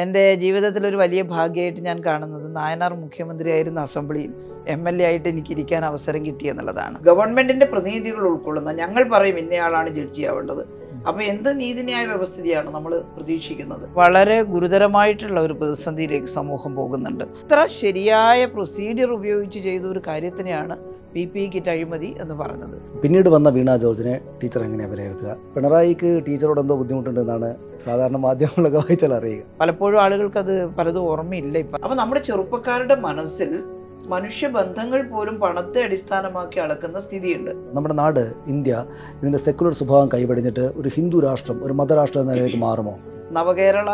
എൻ്റെ ജീവിതത്തിലൊരു വലിയ ഭാഗ്യമായിട്ട് ഞാൻ കാണുന്നത് നായനാർ മുഖ്യമന്ത്രിയായിരുന്ന അസംബ്ലിയിൽ എം എൽ എ ആയിട്ട് എനിക്ക് ഇരിക്കാൻ അവസരം കിട്ടിയെന്നുള്ളതാണ് ഗവൺമെൻറ്റിൻ്റെ പ്രതിനിധികൾ ഉൾക്കൊള്ളുന്ന ഞങ്ങൾ പറയും ഇന്നയാളാണ് ജഡ്ജി ആവേണ്ടത് അപ്പോൾ എന്ത് നീതിന്യായ വ്യവസ്ഥിതിയാണ് നമ്മൾ പ്രതീക്ഷിക്കുന്നത് വളരെ ഗുരുതരമായിട്ടുള്ള ഒരു പ്രതിസന്ധിയിലേക്ക് സമൂഹം പോകുന്നുണ്ട് ഇത്ര ശരിയായ പ്രൊസീഡിയർ ഉപയോഗിച്ച് ചെയ്ത ഒരു കാര്യത്തിനെയാണ് പി പി കിറ്റ് അഴിമതി എന്ന് പറഞ്ഞത് പിന്നീട് വന്ന വീണ ജോർജിനെ ടീച്ചർ എങ്ങനെയാണ് വിലയിരുത്തുക പിണറായിക്ക് ടീച്ചറോട് എന്തോ ബുദ്ധിമുട്ടുണ്ടെന്നാണ് സാധാരണ മാധ്യമങ്ങളൊക്കെ വായിച്ചാൽ അറിയുക പലപ്പോഴും അത് പലതും ഓർമ്മയില്ല ഇപ്പം അപ്പോൾ നമ്മുടെ ചെറുപ്പക്കാരുടെ മനസ്സിൽ മനുഷ്യബന്ധങ്ങൾ പോലും പണത്തെ അടിസ്ഥാനമാക്കി അളക്കുന്ന സ്ഥിതിയുണ്ട് നമ്മുടെ നാട് ഇന്ത്യ ഇതിന്റെ സെക്കുലർ സ്വഭാവം കൈപടിഞ്ഞിട്ട് ഒരു ഹിന്ദു രാഷ്ട്രം ഒരു മതരാഷ്ട്രം എന്ന നിലയിലേക്ക് മാറുമോ നവകേരള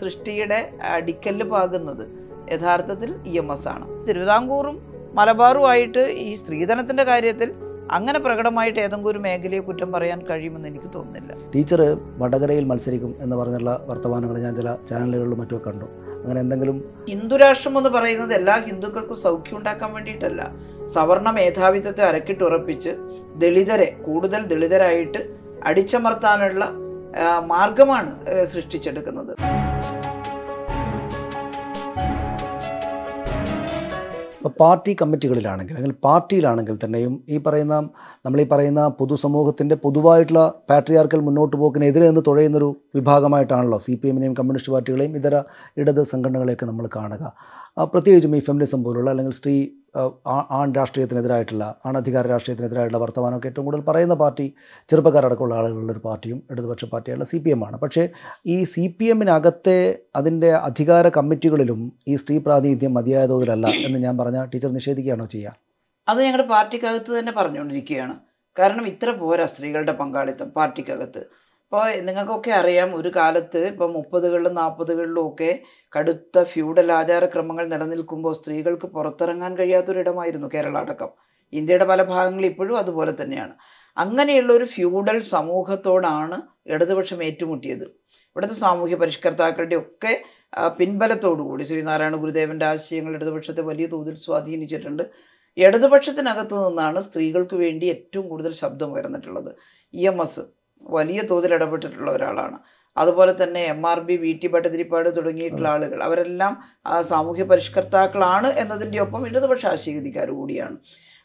സൃഷ്ടിയുടെ അടിക്കല്ല് പാകുന്നത് യഥാർത്ഥത്തിൽ ഇ എം എസ് ആണ് തിരുവിതാംകൂറും മലബാറുമായിട്ട് ഈ സ്ത്രീധനത്തിന്റെ കാര്യത്തിൽ അങ്ങനെ പ്രകടമായിട്ട് ഏതെങ്കിലും ഒരു മേഖലയെ കുറ്റം പറയാൻ കഴിയുമെന്ന് എനിക്ക് തോന്നുന്നില്ല ടീച്ചർ വടകരയിൽ മത്സരിക്കും എന്ന് പറഞ്ഞുള്ള വർത്തമാനങ്ങൾ ഞാൻ ചില ചാനലുകളിലും മറ്റുമൊക്കെ കണ്ടു അങ്ങനെ എന്തെങ്കിലും ഹിന്ദുരാഷ്ട്രം എന്ന് പറയുന്നത് എല്ലാ ഹിന്ദുക്കൾക്കും സൗഖ്യം ഉണ്ടാക്കാൻ വേണ്ടിയിട്ടല്ല സവർണ മേധാവിത്വത്തെ അരക്കിട്ടുറപ്പിച്ച് ദളിതരെ കൂടുതൽ ദളിതരായിട്ട് അടിച്ചമർത്താനുള്ള മാർഗമാണ് സൃഷ്ടിച്ചെടുക്കുന്നത് ഇപ്പോൾ പാർട്ടി കമ്മിറ്റികളിലാണെങ്കിൽ അല്ലെങ്കിൽ പാർട്ടിയിലാണെങ്കിൽ തന്നെയും ഈ പറയുന്ന നമ്മളീ പറയുന്ന പൊതുസമൂഹത്തിൻ്റെ പൊതുവായിട്ടുള്ള പാട്രിയാർക്കൽ മുന്നോട്ട് പോക്കിനെതിരെ എന്ന് തുഴയുന്നൊരു വിഭാഗമായിട്ടാണല്ലോ സി പി എമ്മിനെയും കമ്മ്യൂണിസ്റ്റ് പാർട്ടികളെയും ഇതര ഇടത് സംഘടനകളെയൊക്കെ നമ്മൾ കാണുക പ്രത്യേകിച്ചും ഈ ഫെമിനിസം പോലുള്ള അല്ലെങ്കിൽ സ്ത്രീ ആൺ രാഷ്ട്രീയത്തിനെതിരായിട്ടുള്ള ആണധികാര രാഷ്ട്രീയത്തിനെതിരായിട്ടുള്ള വർത്തമാനമൊക്കെ ഏറ്റവും കൂടുതൽ പറയുന്ന പാർട്ടി ചെറുപ്പക്കാരടക്കമുള്ള ആളുകളുള്ള ഒരു പാർട്ടിയും ഇടതുപക്ഷ പാർട്ടിയുള്ള സി പി എം ആണ് പക്ഷേ ഈ സി പി എമ്മിനകത്തെ അതിൻ്റെ അധികാര കമ്മിറ്റികളിലും ഈ സ്ത്രീ പ്രാതിനിധ്യം മതിയായ തോതിലല്ല എന്ന് ഞാൻ പറഞ്ഞ ടീച്ചർ നിഷേധിക്കുകയാണോ ചെയ്യുക അത് ഞങ്ങളുടെ പാർട്ടിക്കകത്ത് തന്നെ പറഞ്ഞുകൊണ്ടിരിക്കുകയാണ് കാരണം ഇത്ര പോരാ സ്ത്രീകളുടെ പങ്കാളിത്തം പാർട്ടിക്കകത്ത് അപ്പോൾ നിങ്ങൾക്കൊക്കെ അറിയാം ഒരു കാലത്ത് ഇപ്പോൾ മുപ്പതുകളിലും നാൽപ്പതുകളിലും ഒക്കെ കടുത്ത ഫ്യൂഡൽ ആചാരക്രമങ്ങൾ നിലനിൽക്കുമ്പോൾ സ്ത്രീകൾക്ക് പുറത്തിറങ്ങാൻ കഴിയാത്തൊരിടമായിരുന്നു കേരള അടക്കം ഇന്ത്യയുടെ പല ഭാഗങ്ങളിൽ ഇപ്പോഴും അതുപോലെ തന്നെയാണ് അങ്ങനെയുള്ള ഒരു ഫ്യൂഡൽ സമൂഹത്തോടാണ് ഇടതുപക്ഷം ഏറ്റുമുട്ടിയത് ഇവിടുത്തെ സാമൂഹ്യ പരിഷ്കർത്താക്കളുടെ ഒക്കെ പിൻബലത്തോടുകൂടി ശ്രീനാരായണ ഗുരുദേവൻ്റെ ആശയങ്ങൾ ഇടതുപക്ഷത്തെ വലിയ തോതിൽ സ്വാധീനിച്ചിട്ടുണ്ട് ഇടതുപക്ഷത്തിനകത്ത് നിന്നാണ് സ്ത്രീകൾക്ക് വേണ്ടി ഏറ്റവും കൂടുതൽ ശബ്ദം ഉയർന്നിട്ടുള്ളത് ഇ എം എസ് വലിയ തോതിൽ ഇടപെട്ടിട്ടുള്ള ഒരാളാണ് അതുപോലെ തന്നെ M R B V T Bhattathiripad തുടങ്ങിയിട്ടുള്ള ആളുകൾ അവരെല്ലാം സാമൂഹ്യ പരിഷ്കർത്താക്കളാണ് എന്നതിൻ്റെ ഒപ്പം ഇടതുപക്ഷ ആശീർവദിക്കാർ കൂടിയാണ്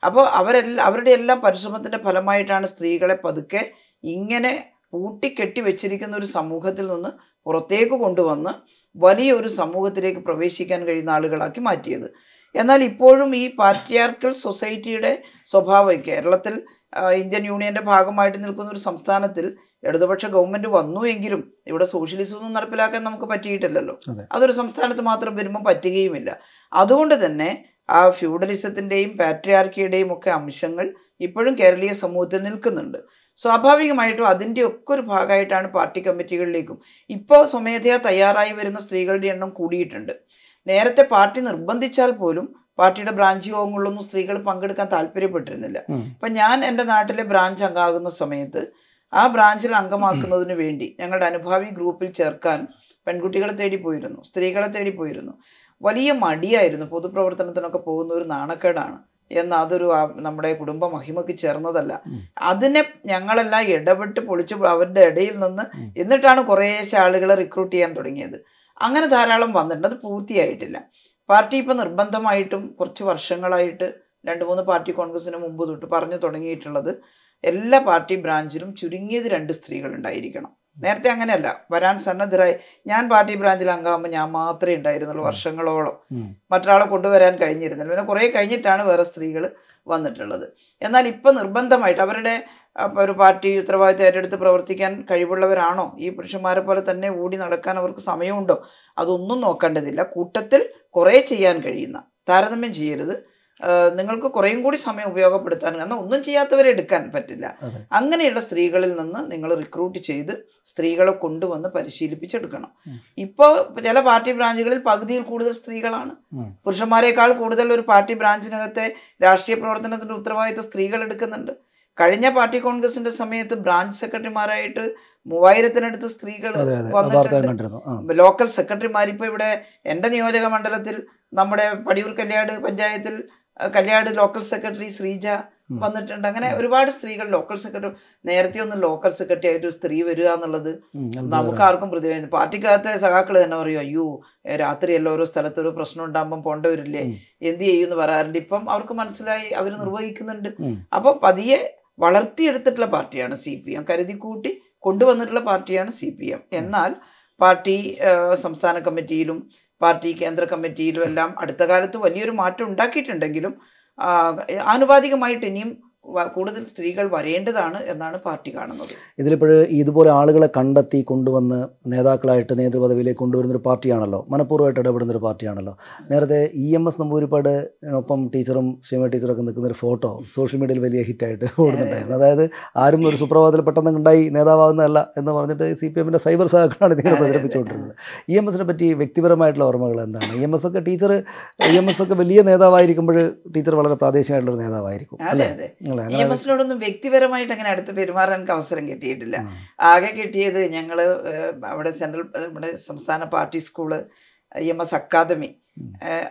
അപ്പോൾ അവരെല്ലാം അവരുടെ എല്ലാം പരിശ്രമത്തിൻ്റെ ഫലമായിട്ടാണ് സ്ത്രീകളെ പതുക്കെ ഇങ്ങനെ കൂട്ടിക്കെട്ടി വെച്ചിരിക്കുന്ന ഒരു സമൂഹത്തിൽ നിന്ന് പുറത്തേക്ക് കൊണ്ടുവന്ന് വലിയൊരു സമൂഹത്തിലേക്ക് പ്രവേശിക്കാൻ കഴിയുന്ന ആളുകളാക്കി മാറ്റിയത് എന്നാൽ ഇപ്പോഴും ഈ പാർട്ടിയാർക്കൽ സൊസൈറ്റിയുടെ സ്വഭാവം കേരളത്തിൽ ഇന്ത്യൻ യൂണിയന്റെ ഭാഗമായിട്ട് നിൽക്കുന്ന ഒരു സംസ്ഥാനത്തിൽ ഇടതുപക്ഷ ഗവൺമെന്റ് വന്നു എങ്കിലും ഇവിടെ സോഷ്യലിസം ഒന്നും നടപ്പിലാക്കാൻ നമുക്ക് പറ്റിയിട്ടില്ലല്ലോ അതൊരു സംസ്ഥാനത്ത് മാത്രം വരുമ്പോൾ പറ്റുകയുമില്ല അതുകൊണ്ട് തന്നെ ആ ഫ്യൂഡലിസത്തിൻ്റെയും പാട്രിയാർക്കിയുടെയും ഒക്കെ അംശങ്ങൾ ഇപ്പോഴും കേരളീയ സമൂഹത്തിൽ നിൽക്കുന്നുണ്ട് സ്വാഭാവികമായിട്ടും അതിൻ്റെ ഒക്കെ ഒരു ഭാഗമായിട്ടാണ് പാർട്ടി കമ്മിറ്റികളിലേക്കും ഇപ്പോൾ സ്വമേധയാ തയ്യാറായി വരുന്ന സ്ത്രീകളുടെ എണ്ണം കൂടിയിട്ടുണ്ട് നേരത്തെ പാർട്ടി നിർബന്ധിച്ചാൽ പോലും പാർട്ടിയുടെ ബ്രാഞ്ച് യോഗങ്ങളിലൊന്നും സ്ത്രീകൾ പങ്കെടുക്കാൻ താല്പര്യപ്പെട്ടിരുന്നില്ല അപ്പം ഞാൻ എൻ്റെ നാട്ടിലെ ബ്രാഞ്ച് അംഗമാകുന്ന സമയത്ത് ആ ബ്രാഞ്ചിൽ അംഗമാക്കുന്നതിന് വേണ്ടി ഞങ്ങളുടെ അനുഭാവി ഗ്രൂപ്പിൽ ചേർക്കാൻ പെൺകുട്ടികളെ തേടി പോയിരുന്നു സ്ത്രീകളെ തേടി പോയിരുന്നു വലിയ മടിയായിരുന്നു പൊതുപ്രവർത്തനത്തിനൊക്കെ പോകുന്ന ഒരു നാണക്കേടാണ് എന്ന് അതൊരു നമ്മുടെ കുടുംബ മഹിമയ്ക്ക് ചേർന്നതല്ല അതിനെ ഞങ്ങളെല്ലാം ഇടപെട്ട് പൊളിച്ച് അവരുടെ ഇടയിൽ നിന്ന് എന്നിട്ടാണ് കുറേശ്ശെ ആളുകളെ റിക്രൂട്ട് ചെയ്യാൻ തുടങ്ങിയത് അങ്ങനെ ധാരാളം വന്നിട്ടുണ്ട് അത് പൂർത്തിയായിട്ടില്ല പാർട്ടി ഇപ്പോൾ നിർബന്ധമായിട്ടും കുറച്ച് വർഷങ്ങളായിട്ട് രണ്ട് മൂന്ന് പാർട്ടി കോൺഗ്രസിന് മുമ്പ് തൊട്ട് പറഞ്ഞു തുടങ്ങിയിട്ടുള്ളത് എല്ലാ പാർട്ടി ബ്രാഞ്ചിലും ചുരുങ്ങിയത് രണ്ട് സ്ത്രീകൾ ഉണ്ടായിരിക്കണം നേരത്തെ അങ്ങനെയല്ല വരാൻ സന്നദ്ധരായി ഞാൻ പാർട്ടി ബ്രാഞ്ചിൽ അംഗമാകുമ്പോൾ ഞാൻ മാത്രമേ ഉണ്ടായിരുന്നുള്ളൂ വർഷങ്ങളോളം മറ്റൊരാളെ കൊണ്ടുവരാൻ കഴിഞ്ഞിരുന്നില്ല പിന്നെ കുറേ കഴിഞ്ഞിട്ടാണ് വേറെ സ്ത്രീകൾ വന്നിട്ടുള്ളത് എന്നാൽ ഇപ്പം നിർബന്ധമായിട്ട് അവരുടെ ഒരു പാർട്ടി ഉത്തരവാദിത്തം ഏറ്റെടുത്ത് പ്രവർത്തിക്കാൻ കഴിവുള്ളവരാണോ ഈ പുരുഷന്മാരെ പോലെ തന്നെ ഓടി നടക്കാൻ അവർക്ക് സമയമുണ്ടോ അതൊന്നും നോക്കേണ്ടതില്ല കൂട്ടത്തിൽ കുറേ ചെയ്യാൻ കഴിയുന്ന താരതമ്യം ചെയ്യരുത് നിങ്ങൾക്ക് കുറേയും കൂടി സമയം ഉപയോഗപ്പെടുത്താൻ കാരണം ഒന്നും ചെയ്യാത്തവരെ എടുക്കാൻ പറ്റില്ല അങ്ങനെയുള്ള സ്ത്രീകളിൽ നിന്ന് നിങ്ങൾ റിക്രൂട്ട് ചെയ്ത് സ്ത്രീകളെ കൊണ്ടുവന്ന് പരിശീലിപ്പിച്ചെടുക്കണം ഇപ്പോൾ ചില പാർട്ടി ബ്രാഞ്ചുകളിൽ പകുതിയിൽ കൂടുതൽ സ്ത്രീകളാണ് പുരുഷന്മാരെക്കാൾ കൂടുതൽ ഒരു പാർട്ടി ബ്രാഞ്ചിനകത്തെ രാഷ്ട്രീയ പ്രവർത്തനത്തിൻ്റെ ഉത്തരവാദിത്വം സ്ത്രീകൾ എടുക്കുന്നുണ്ട് കഴിഞ്ഞ പാർട്ടി കോൺഗ്രസിന്റെ സമയത്ത് ബ്രാഞ്ച് സെക്രട്ടറിമാരായിട്ട് മൂവായിരത്തിനടുത്ത് സ്ത്രീകൾ വന്നിട്ടുണ്ട് ലോക്കൽ സെക്രട്ടറിമാർ ഇപ്പോൾ ഇവിടെ എന്റെ നിയോജക മണ്ഡലത്തിൽ നമ്മുടെ പടിയൂർ കല്യാട് പഞ്ചായത്തിൽ കല്യാട് ലോക്കൽ സെക്രട്ടറി ശ്രീജ വന്നിട്ടുണ്ട് അങ്ങനെ ഒരുപാട് സ്ത്രീകൾ ലോക്കൽ സെക്രട്ടറി നേരത്തെ ഒന്ന് ലോക്കൽ സെക്രട്ടറി ആയിട്ട് ഒരു സ്ത്രീ വരിക എന്നുള്ളത് നമുക്ക് ആർക്കും പ്രതിഭയുന്നു പാർട്ടിക്കകത്തെ സഖാക്കൾ തന്നെ പറയും അയ്യോ രാത്രി എല്ലാം ഓരോ സ്ഥലത്ത് ഒരു പ്രശ്നം ഉണ്ടാകുമ്പോൾ പോണ്ടവരില്ലേ എന്ത് ചെയ്യുമെന്ന് പറയാറുണ്ട് ഇപ്പം അവർക്ക് മനസ്സിലായി അവർ നിർവഹിക്കുന്നുണ്ട് അപ്പൊ പതിയെ വളർത്തിയെടുത്തിട്ടുള്ള പാർട്ടിയാണ് സി പി എം കൂട്ടി കൊണ്ടുവന്നിട്ടുള്ള പാർട്ടിയാണ് സി പി എം എന്നാൽ പാർട്ടി സംസ്ഥാന കമ്മിറ്റിയിലും പാർട്ടി കേന്ദ്ര കമ്മിറ്റിയിലും എല്ലാം അടുത്ത കാലത്ത് വലിയൊരു മാറ്റം ഉണ്ടാക്കിയിട്ടുണ്ടെങ്കിലും ആനുപാതികമായിട്ട് ഇനിയും കൂടുതൽ സ്ത്രീകൾ വരേണ്ടതാണ് എന്നാണ് പാർട്ടി കാണുന്നത് ഇതിലിപ്പോൾ ഇതുപോലെ ആളുകളെ കണ്ടെത്തി കൊണ്ടുവന്ന് നേതാക്കളായിട്ട് നേതൃപദവിയിലേക്ക് കൊണ്ടുവരുന്ന ഒരു പാർട്ടിയാണല്ലോ മനഃപൂർവ്വമായിട്ട് ഇടപെടുന്നൊരു ഒരു പാർട്ടിയാണല്ലോ നേരത്തെ ഇ എം എസ് നമ്പൂരിപ്പാട് ഒപ്പം ടീച്ചറും ശ്രീമ ടീച്ചറൊക്കെ നിൽക്കുന്ന ഒരു ഫോട്ടോ സോഷ്യൽ മീഡിയയിൽ വലിയ ഹിറ്റായിട്ട് ഓടുന്നുണ്ടായിരുന്നു അതായത് ആരും ഒരു സുപ്രഭാതത്തിൽ പെട്ടെന്ന് ഉണ്ടായി നേതാവാകുന്നതല്ല എന്ന് പറഞ്ഞിട്ട് സി പി എമ്മിൻ്റെ സൈബർ സഹകരണമാണ് ഇതിനെ പ്രചരിപ്പിച്ചുകൊണ്ടിരുന്നത് ഇ എം എസിനെ പറ്റി വ്യക്തിപരമായിട്ടുള്ള ഓർമ്മകൾ എന്താണ് ഇ എം എസ് ഒക്കെ ടീച്ചർ ഇ എം എസ് ഒക്കെ വലിയ നേതാവായിരിക്കുമ്പോൾ ടീച്ചർ വളരെ പ്രാദേശികമായിട്ടുള്ളൊരു നേതാവായിരിക്കും അല്ലേ ആവശ്യങ്ങളെ നിയമസിനോടൊന്നും വ്യക്തിപരമായിട്ട് അങ്ങനെ അടുത്ത് പെരുമാറാൻ എനിക്ക് അവസരം കിട്ടിയിട്ടില്ല ആകെ കിട്ടിയത് ഞങ്ങൾ അവിടെ സെൻട്രൽ നമ്മുടെ സംസ്ഥാന party school E M S academy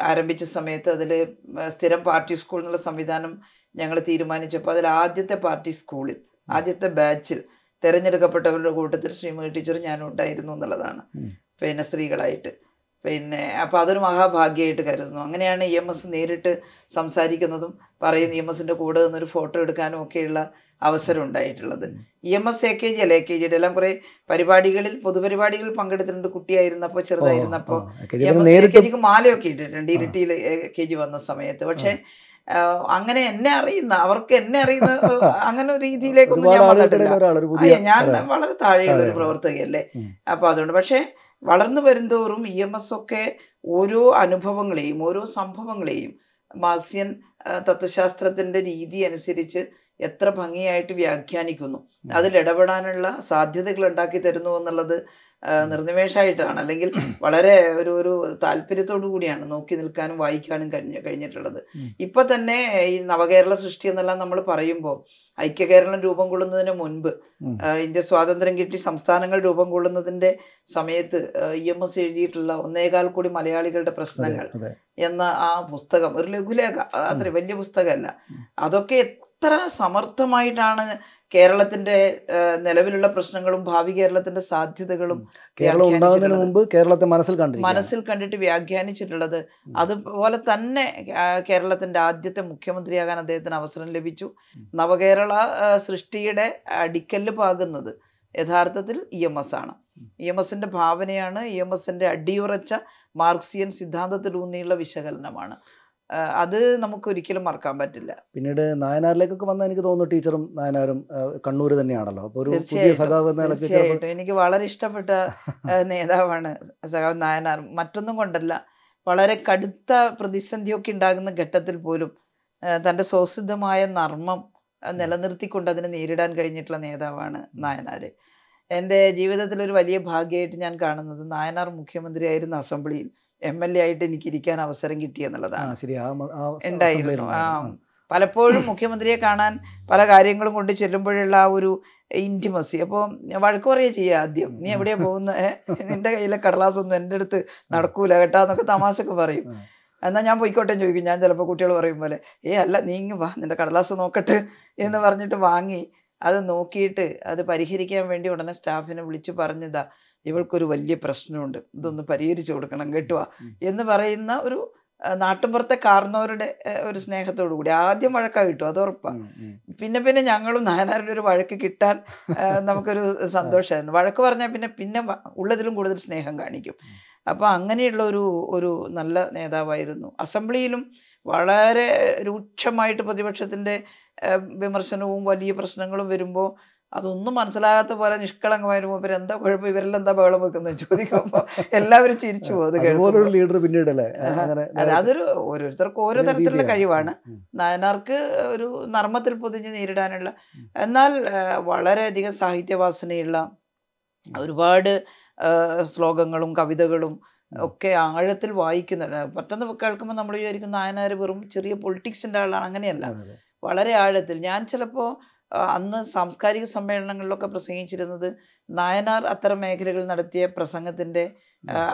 ആരംഭിച്ച സമയത്ത് അതിൽ സ്ഥിരം പാർട്ടി സ്കൂൾ എന്നുള്ള സംവിധാനം ഞങ്ങൾ തീരുമാനിച്ചപ്പോൾ അതിൽ ആദ്യത്തെ പാർട്ടി സ്കൂളിൽ ആദ്യത്തെ ബാച്ചിൽ തിരഞ്ഞെടുക്കപ്പെട്ടവരുടെ കൂട്ടത്തിൽ ശ്രീമതി ടീച്ചർ ഞാനുണ്ടായിരുന്നു ഉണ്ടായിരുന്നു എന്നുള്ളതാണ് പിന്നെ സ്ത്രീകളായിട്ട് പിന്നെ അപ്പോൾ അതൊരു മഹാഭാഗ്യമായിട്ട് കരുതുന്നു അങ്ങനെയാണ് ഇ എം എസ് നേരിട്ട് സംസാരിക്കുന്നതും പറയുന്ന ഇ എം എസിൻ്റെ കൂടെ നിന്നൊരു ഫോട്ടോ എടുക്കാനും ഒക്കെയുള്ള അവസരം ഉണ്ടായിട്ടുള്ളത് E M S A K G അല്ല എ കെ ജിയുടെ എല്ലാം കുറേ പരിപാടികളിൽ പൊതുപരിപാടികളിൽ പങ്കെടുത്തിട്ടുണ്ട് കുട്ടിയായിരുന്നപ്പോൾ ചെറുതായിരുന്നപ്പോൾ എ കെ ജിക്ക് മാലയൊക്കെ ഇട്ടിട്ടുണ്ട് ഇരിട്ടിയിൽ എ കെ ജി വന്ന സമയത്ത് പക്ഷേ അങ്ങനെ എന്നെ അറിയുന്ന അവർക്ക് എന്നെ അറിയുന്ന അങ്ങനെ ഒരു രീതിയിലേക്കൊന്നും ഞാൻ വന്നിട്ടില്ല ഞാൻ വളരെ താഴെയുള്ള ഒരു പ്രവർത്തകയല്ലേ അപ്പോൾ അതുകൊണ്ട് പക്ഷേ വളർന്നു വരുന്തോറും ഇ എം എസ് ഒക്കെ ഓരോ അനുഭവങ്ങളെയും ഓരോ സംഭവങ്ങളെയും മാർക്സിയൻ തത്വശാസ്ത്രത്തിൻ്റെ രീതി അനുസരിച്ച് എത്ര ഭംഗിയായിട്ട് വ്യാഖ്യാനിക്കുന്നു അതിൽ സാധ്യതകൾ ഉണ്ടാക്കി തരുന്നു എന്നുള്ളത് നിർനിമേഷമായിട്ടാണ് അല്ലെങ്കിൽ വളരെ ഒരു ഒരു താല്പര്യത്തോടു കൂടിയാണ് നോക്കി നിൽക്കാനും വായിക്കാനും കഴിഞ്ഞ കഴിഞ്ഞിട്ടുള്ളത് ഇപ്പൊ തന്നെ ഈ നവകേരള സൃഷ്ടി എന്നെല്ലാം നമ്മൾ പറയുമ്പോൾ ഐക്യകേരളം രൂപം കൊള്ളുന്നതിന് മുൻപ് ഇന്ത്യ സ്വാതന്ത്ര്യം കിട്ടി സംസ്ഥാനങ്ങൾ രൂപം കൊള്ളുന്നതിന്റെ സമയത്ത് ഇ എം എസ് എഴുതിയിട്ടുള്ള ഒന്നേകാൽ കൂടി മലയാളികളുടെ പ്രശ്നങ്ങൾ എന്ന ആ പുസ്തകം ഒരു ലഘുലേഖ അത്ര വലിയ പുസ്തകമല്ല അതൊക്കെ എത്ര സമർത്ഥമായിട്ടാണ് കേരളത്തിന്റെ നിലവിലുള്ള പ്രശ്നങ്ങളും ഭാവി കേരളത്തിന്റെ സാധ്യതകളും കേരളം ഉണ്ടാകുന്നതിന് മുമ്പ് കേരളത്തെ മനസ്സിൽ കണ്ടു മനസ്സിൽ കണ്ടിട്ട് വ്യാഖ്യാനിച്ചിട്ടുള്ളത് അതുപോലെ തന്നെ കേരളത്തിന്റെ ആദ്യത്തെ മുഖ്യമന്ത്രിയാകാൻ അദ്ദേഹത്തിന് അവസരം ലഭിച്ചു നവകേരള സൃഷ്ടിയുടെ അടിക്കല്ല് പാകുന്നത് യഥാർത്ഥത്തിൽ ഇ എം എസ് ആണ് ഇ എം എസിന്റെ ഭാവനയാണ് ഇ എം എസിന്റെ അടിയുറച്ച മാർക്സിയൻ സിദ്ധാന്തത്തിലൂന്നിയുള്ള വിശകലനമാണ് അത് നമുക്ക് ഒരിക്കലും മറക്കാൻ പറ്റില്ല പിന്നീട് നായനാറിലേക്കൊക്കെ വന്ന എനിക്ക് തോന്നുന്നു ടീച്ചറും നായനാരും കണ്ണൂർ തന്നെയാണല്ലോ അപ്പോൾ ഒരു പുതിയ തീർച്ചയായിട്ടും എനിക്ക് വളരെ ഇഷ്ടപ്പെട്ട നേതാവാണ് സഖാവ് നായനാർ മറ്റൊന്നും കൊണ്ടല്ല വളരെ കടുത്ത പ്രതിസന്ധിയൊക്കെ ഉണ്ടാകുന്ന ഘട്ടത്തിൽ പോലും തൻ്റെ സ്വസിദ്ധമായ നർമ്മം നിലനിർത്തിക്കൊണ്ട് അതിനെ നേരിടാൻ കഴിഞ്ഞിട്ടുള്ള നേതാവാണ് നായനാർ എൻ്റെ ജീവിതത്തിൽ ഒരു വലിയ ഭാഗ്യമായിട്ട് ഞാൻ കാണുന്നത് നായനാർ മുഖ്യമന്ത്രിയായിരുന്ന അസംബ്ലിയിൽ എം എൽ എ ആയിട്ട് എനിക്ക് ഇരിക്കാൻ അവസരം കിട്ടി എന്നുള്ളതാണ് ഉണ്ടായിരുന്നു ആ പലപ്പോഴും മുഖ്യമന്ത്രിയെ കാണാൻ പല കാര്യങ്ങളും കൊണ്ട് ചെല്ലുമ്പോഴുള്ള ആ ഒരു ഇൻറ്റിമസി അപ്പോൾ വഴക്ക് പറയുക ചെയ്യുക ആദ്യം നീ എവിടെയാണ് പോകുന്നത് നിന്റെ കയ്യിലെ കടലാസ് ഒന്നും എൻ്റെ അടുത്ത് നടക്കൂല കേട്ടോ എന്നൊക്കെ തമാശക്ക് പറയും എന്നാൽ ഞാൻ പോയിക്കോട്ടെ ചോദിക്കും ഞാൻ ചിലപ്പോൾ കുട്ടികൾ പറയും പോലെ ഏ അല്ല നീ ഇങ്ങ് വാ നിന്റെ കടലാസ് നോക്കട്ടെ എന്ന് പറഞ്ഞിട്ട് വാങ്ങി അത് നോക്കിയിട്ട് അത് പരിഹരിക്കാൻ വേണ്ടി ഉടനെ സ്റ്റാഫിനെ വിളിച്ച് പറഞ്ഞതാണ് ഇവൾക്കൊരു വലിയ പ്രശ്നമുണ്ട് ഇതൊന്ന് പരിഹരിച്ചു കൊടുക്കണം കേട്ടുവാ എന്ന് പറയുന്ന ഒരു നാട്ടുമ്പുറത്തെ കാർന്നവരുടെ ഒരു സ്നേഹത്തോടു കൂടി ആദ്യം വഴക്കാ കിട്ടും അത് ഉറപ്പാണ് പിന്നെ പിന്നെ ഞങ്ങളും നായനാരുടെ ഒരു വഴക്ക് കിട്ടാൻ നമുക്കൊരു സന്തോഷമായിരുന്നു വഴക്ക് പറഞ്ഞാൽ പിന്നെ പിന്നെ ഉള്ളതിലും കൂടുതൽ സ്നേഹം കാണിക്കും അപ്പോൾ അങ്ങനെയുള്ള ഒരു ഒരു നല്ല നേതാവായിരുന്നു അസംബ്ലിയിലും വളരെ രൂക്ഷമായിട്ട് പ്രതിപക്ഷത്തിൻ്റെ വിമർശനവും വലിയ പ്രശ്നങ്ങളും വരുമ്പോൾ അതൊന്നും മനസ്സിലാകാത്ത പോലെ നിഷ്കളങ്കമായി പോകുമ്പോൾ എന്താ കുഴപ്പം ഇവരെല്ലാം എന്താ ബഹളം വെക്കുന്നത് ചോദിക്കുമ്പോൾ എല്ലാവരും ചിരിച്ചു പോകും അത് ലീഡർ പിന്നീട് അതൊരു ഓരോരുത്തർക്ക് ഓരോ തരത്തിലുള്ള കഴിവാണ് നായനാർക്ക് ഒരു നർമ്മത്തിൽ പൊതിഞ്ഞ് നേരിടാനുള്ള എന്നാൽ വളരെയധികം സാഹിത്യവാസനയുള്ള ഒരുപാട് ശ്ലോകങ്ങളും കവിതകളും ഒക്കെ ആഴത്തിൽ വായിക്കുന്നുണ്ട് പെട്ടെന്ന് കേൾക്കുമ്പോൾ നമ്മൾ വിചാരിക്കും നായനാർ വെറും ചെറിയ പൊളിറ്റിക്സിൻ്റെ ആളാണ് അങ്ങനെയല്ല വളരെ ആഴത്തിൽ ഞാൻ ചിലപ്പോൾ അന്ന് സാംസ്കാരിക സമ്മേളനങ്ങളിലൊക്കെ പ്രസംഗിച്ചിരുന്നത് നായനാർ അത്തരം മേഖലകൾ നടത്തിയ പ്രസംഗത്തിൻ്റെ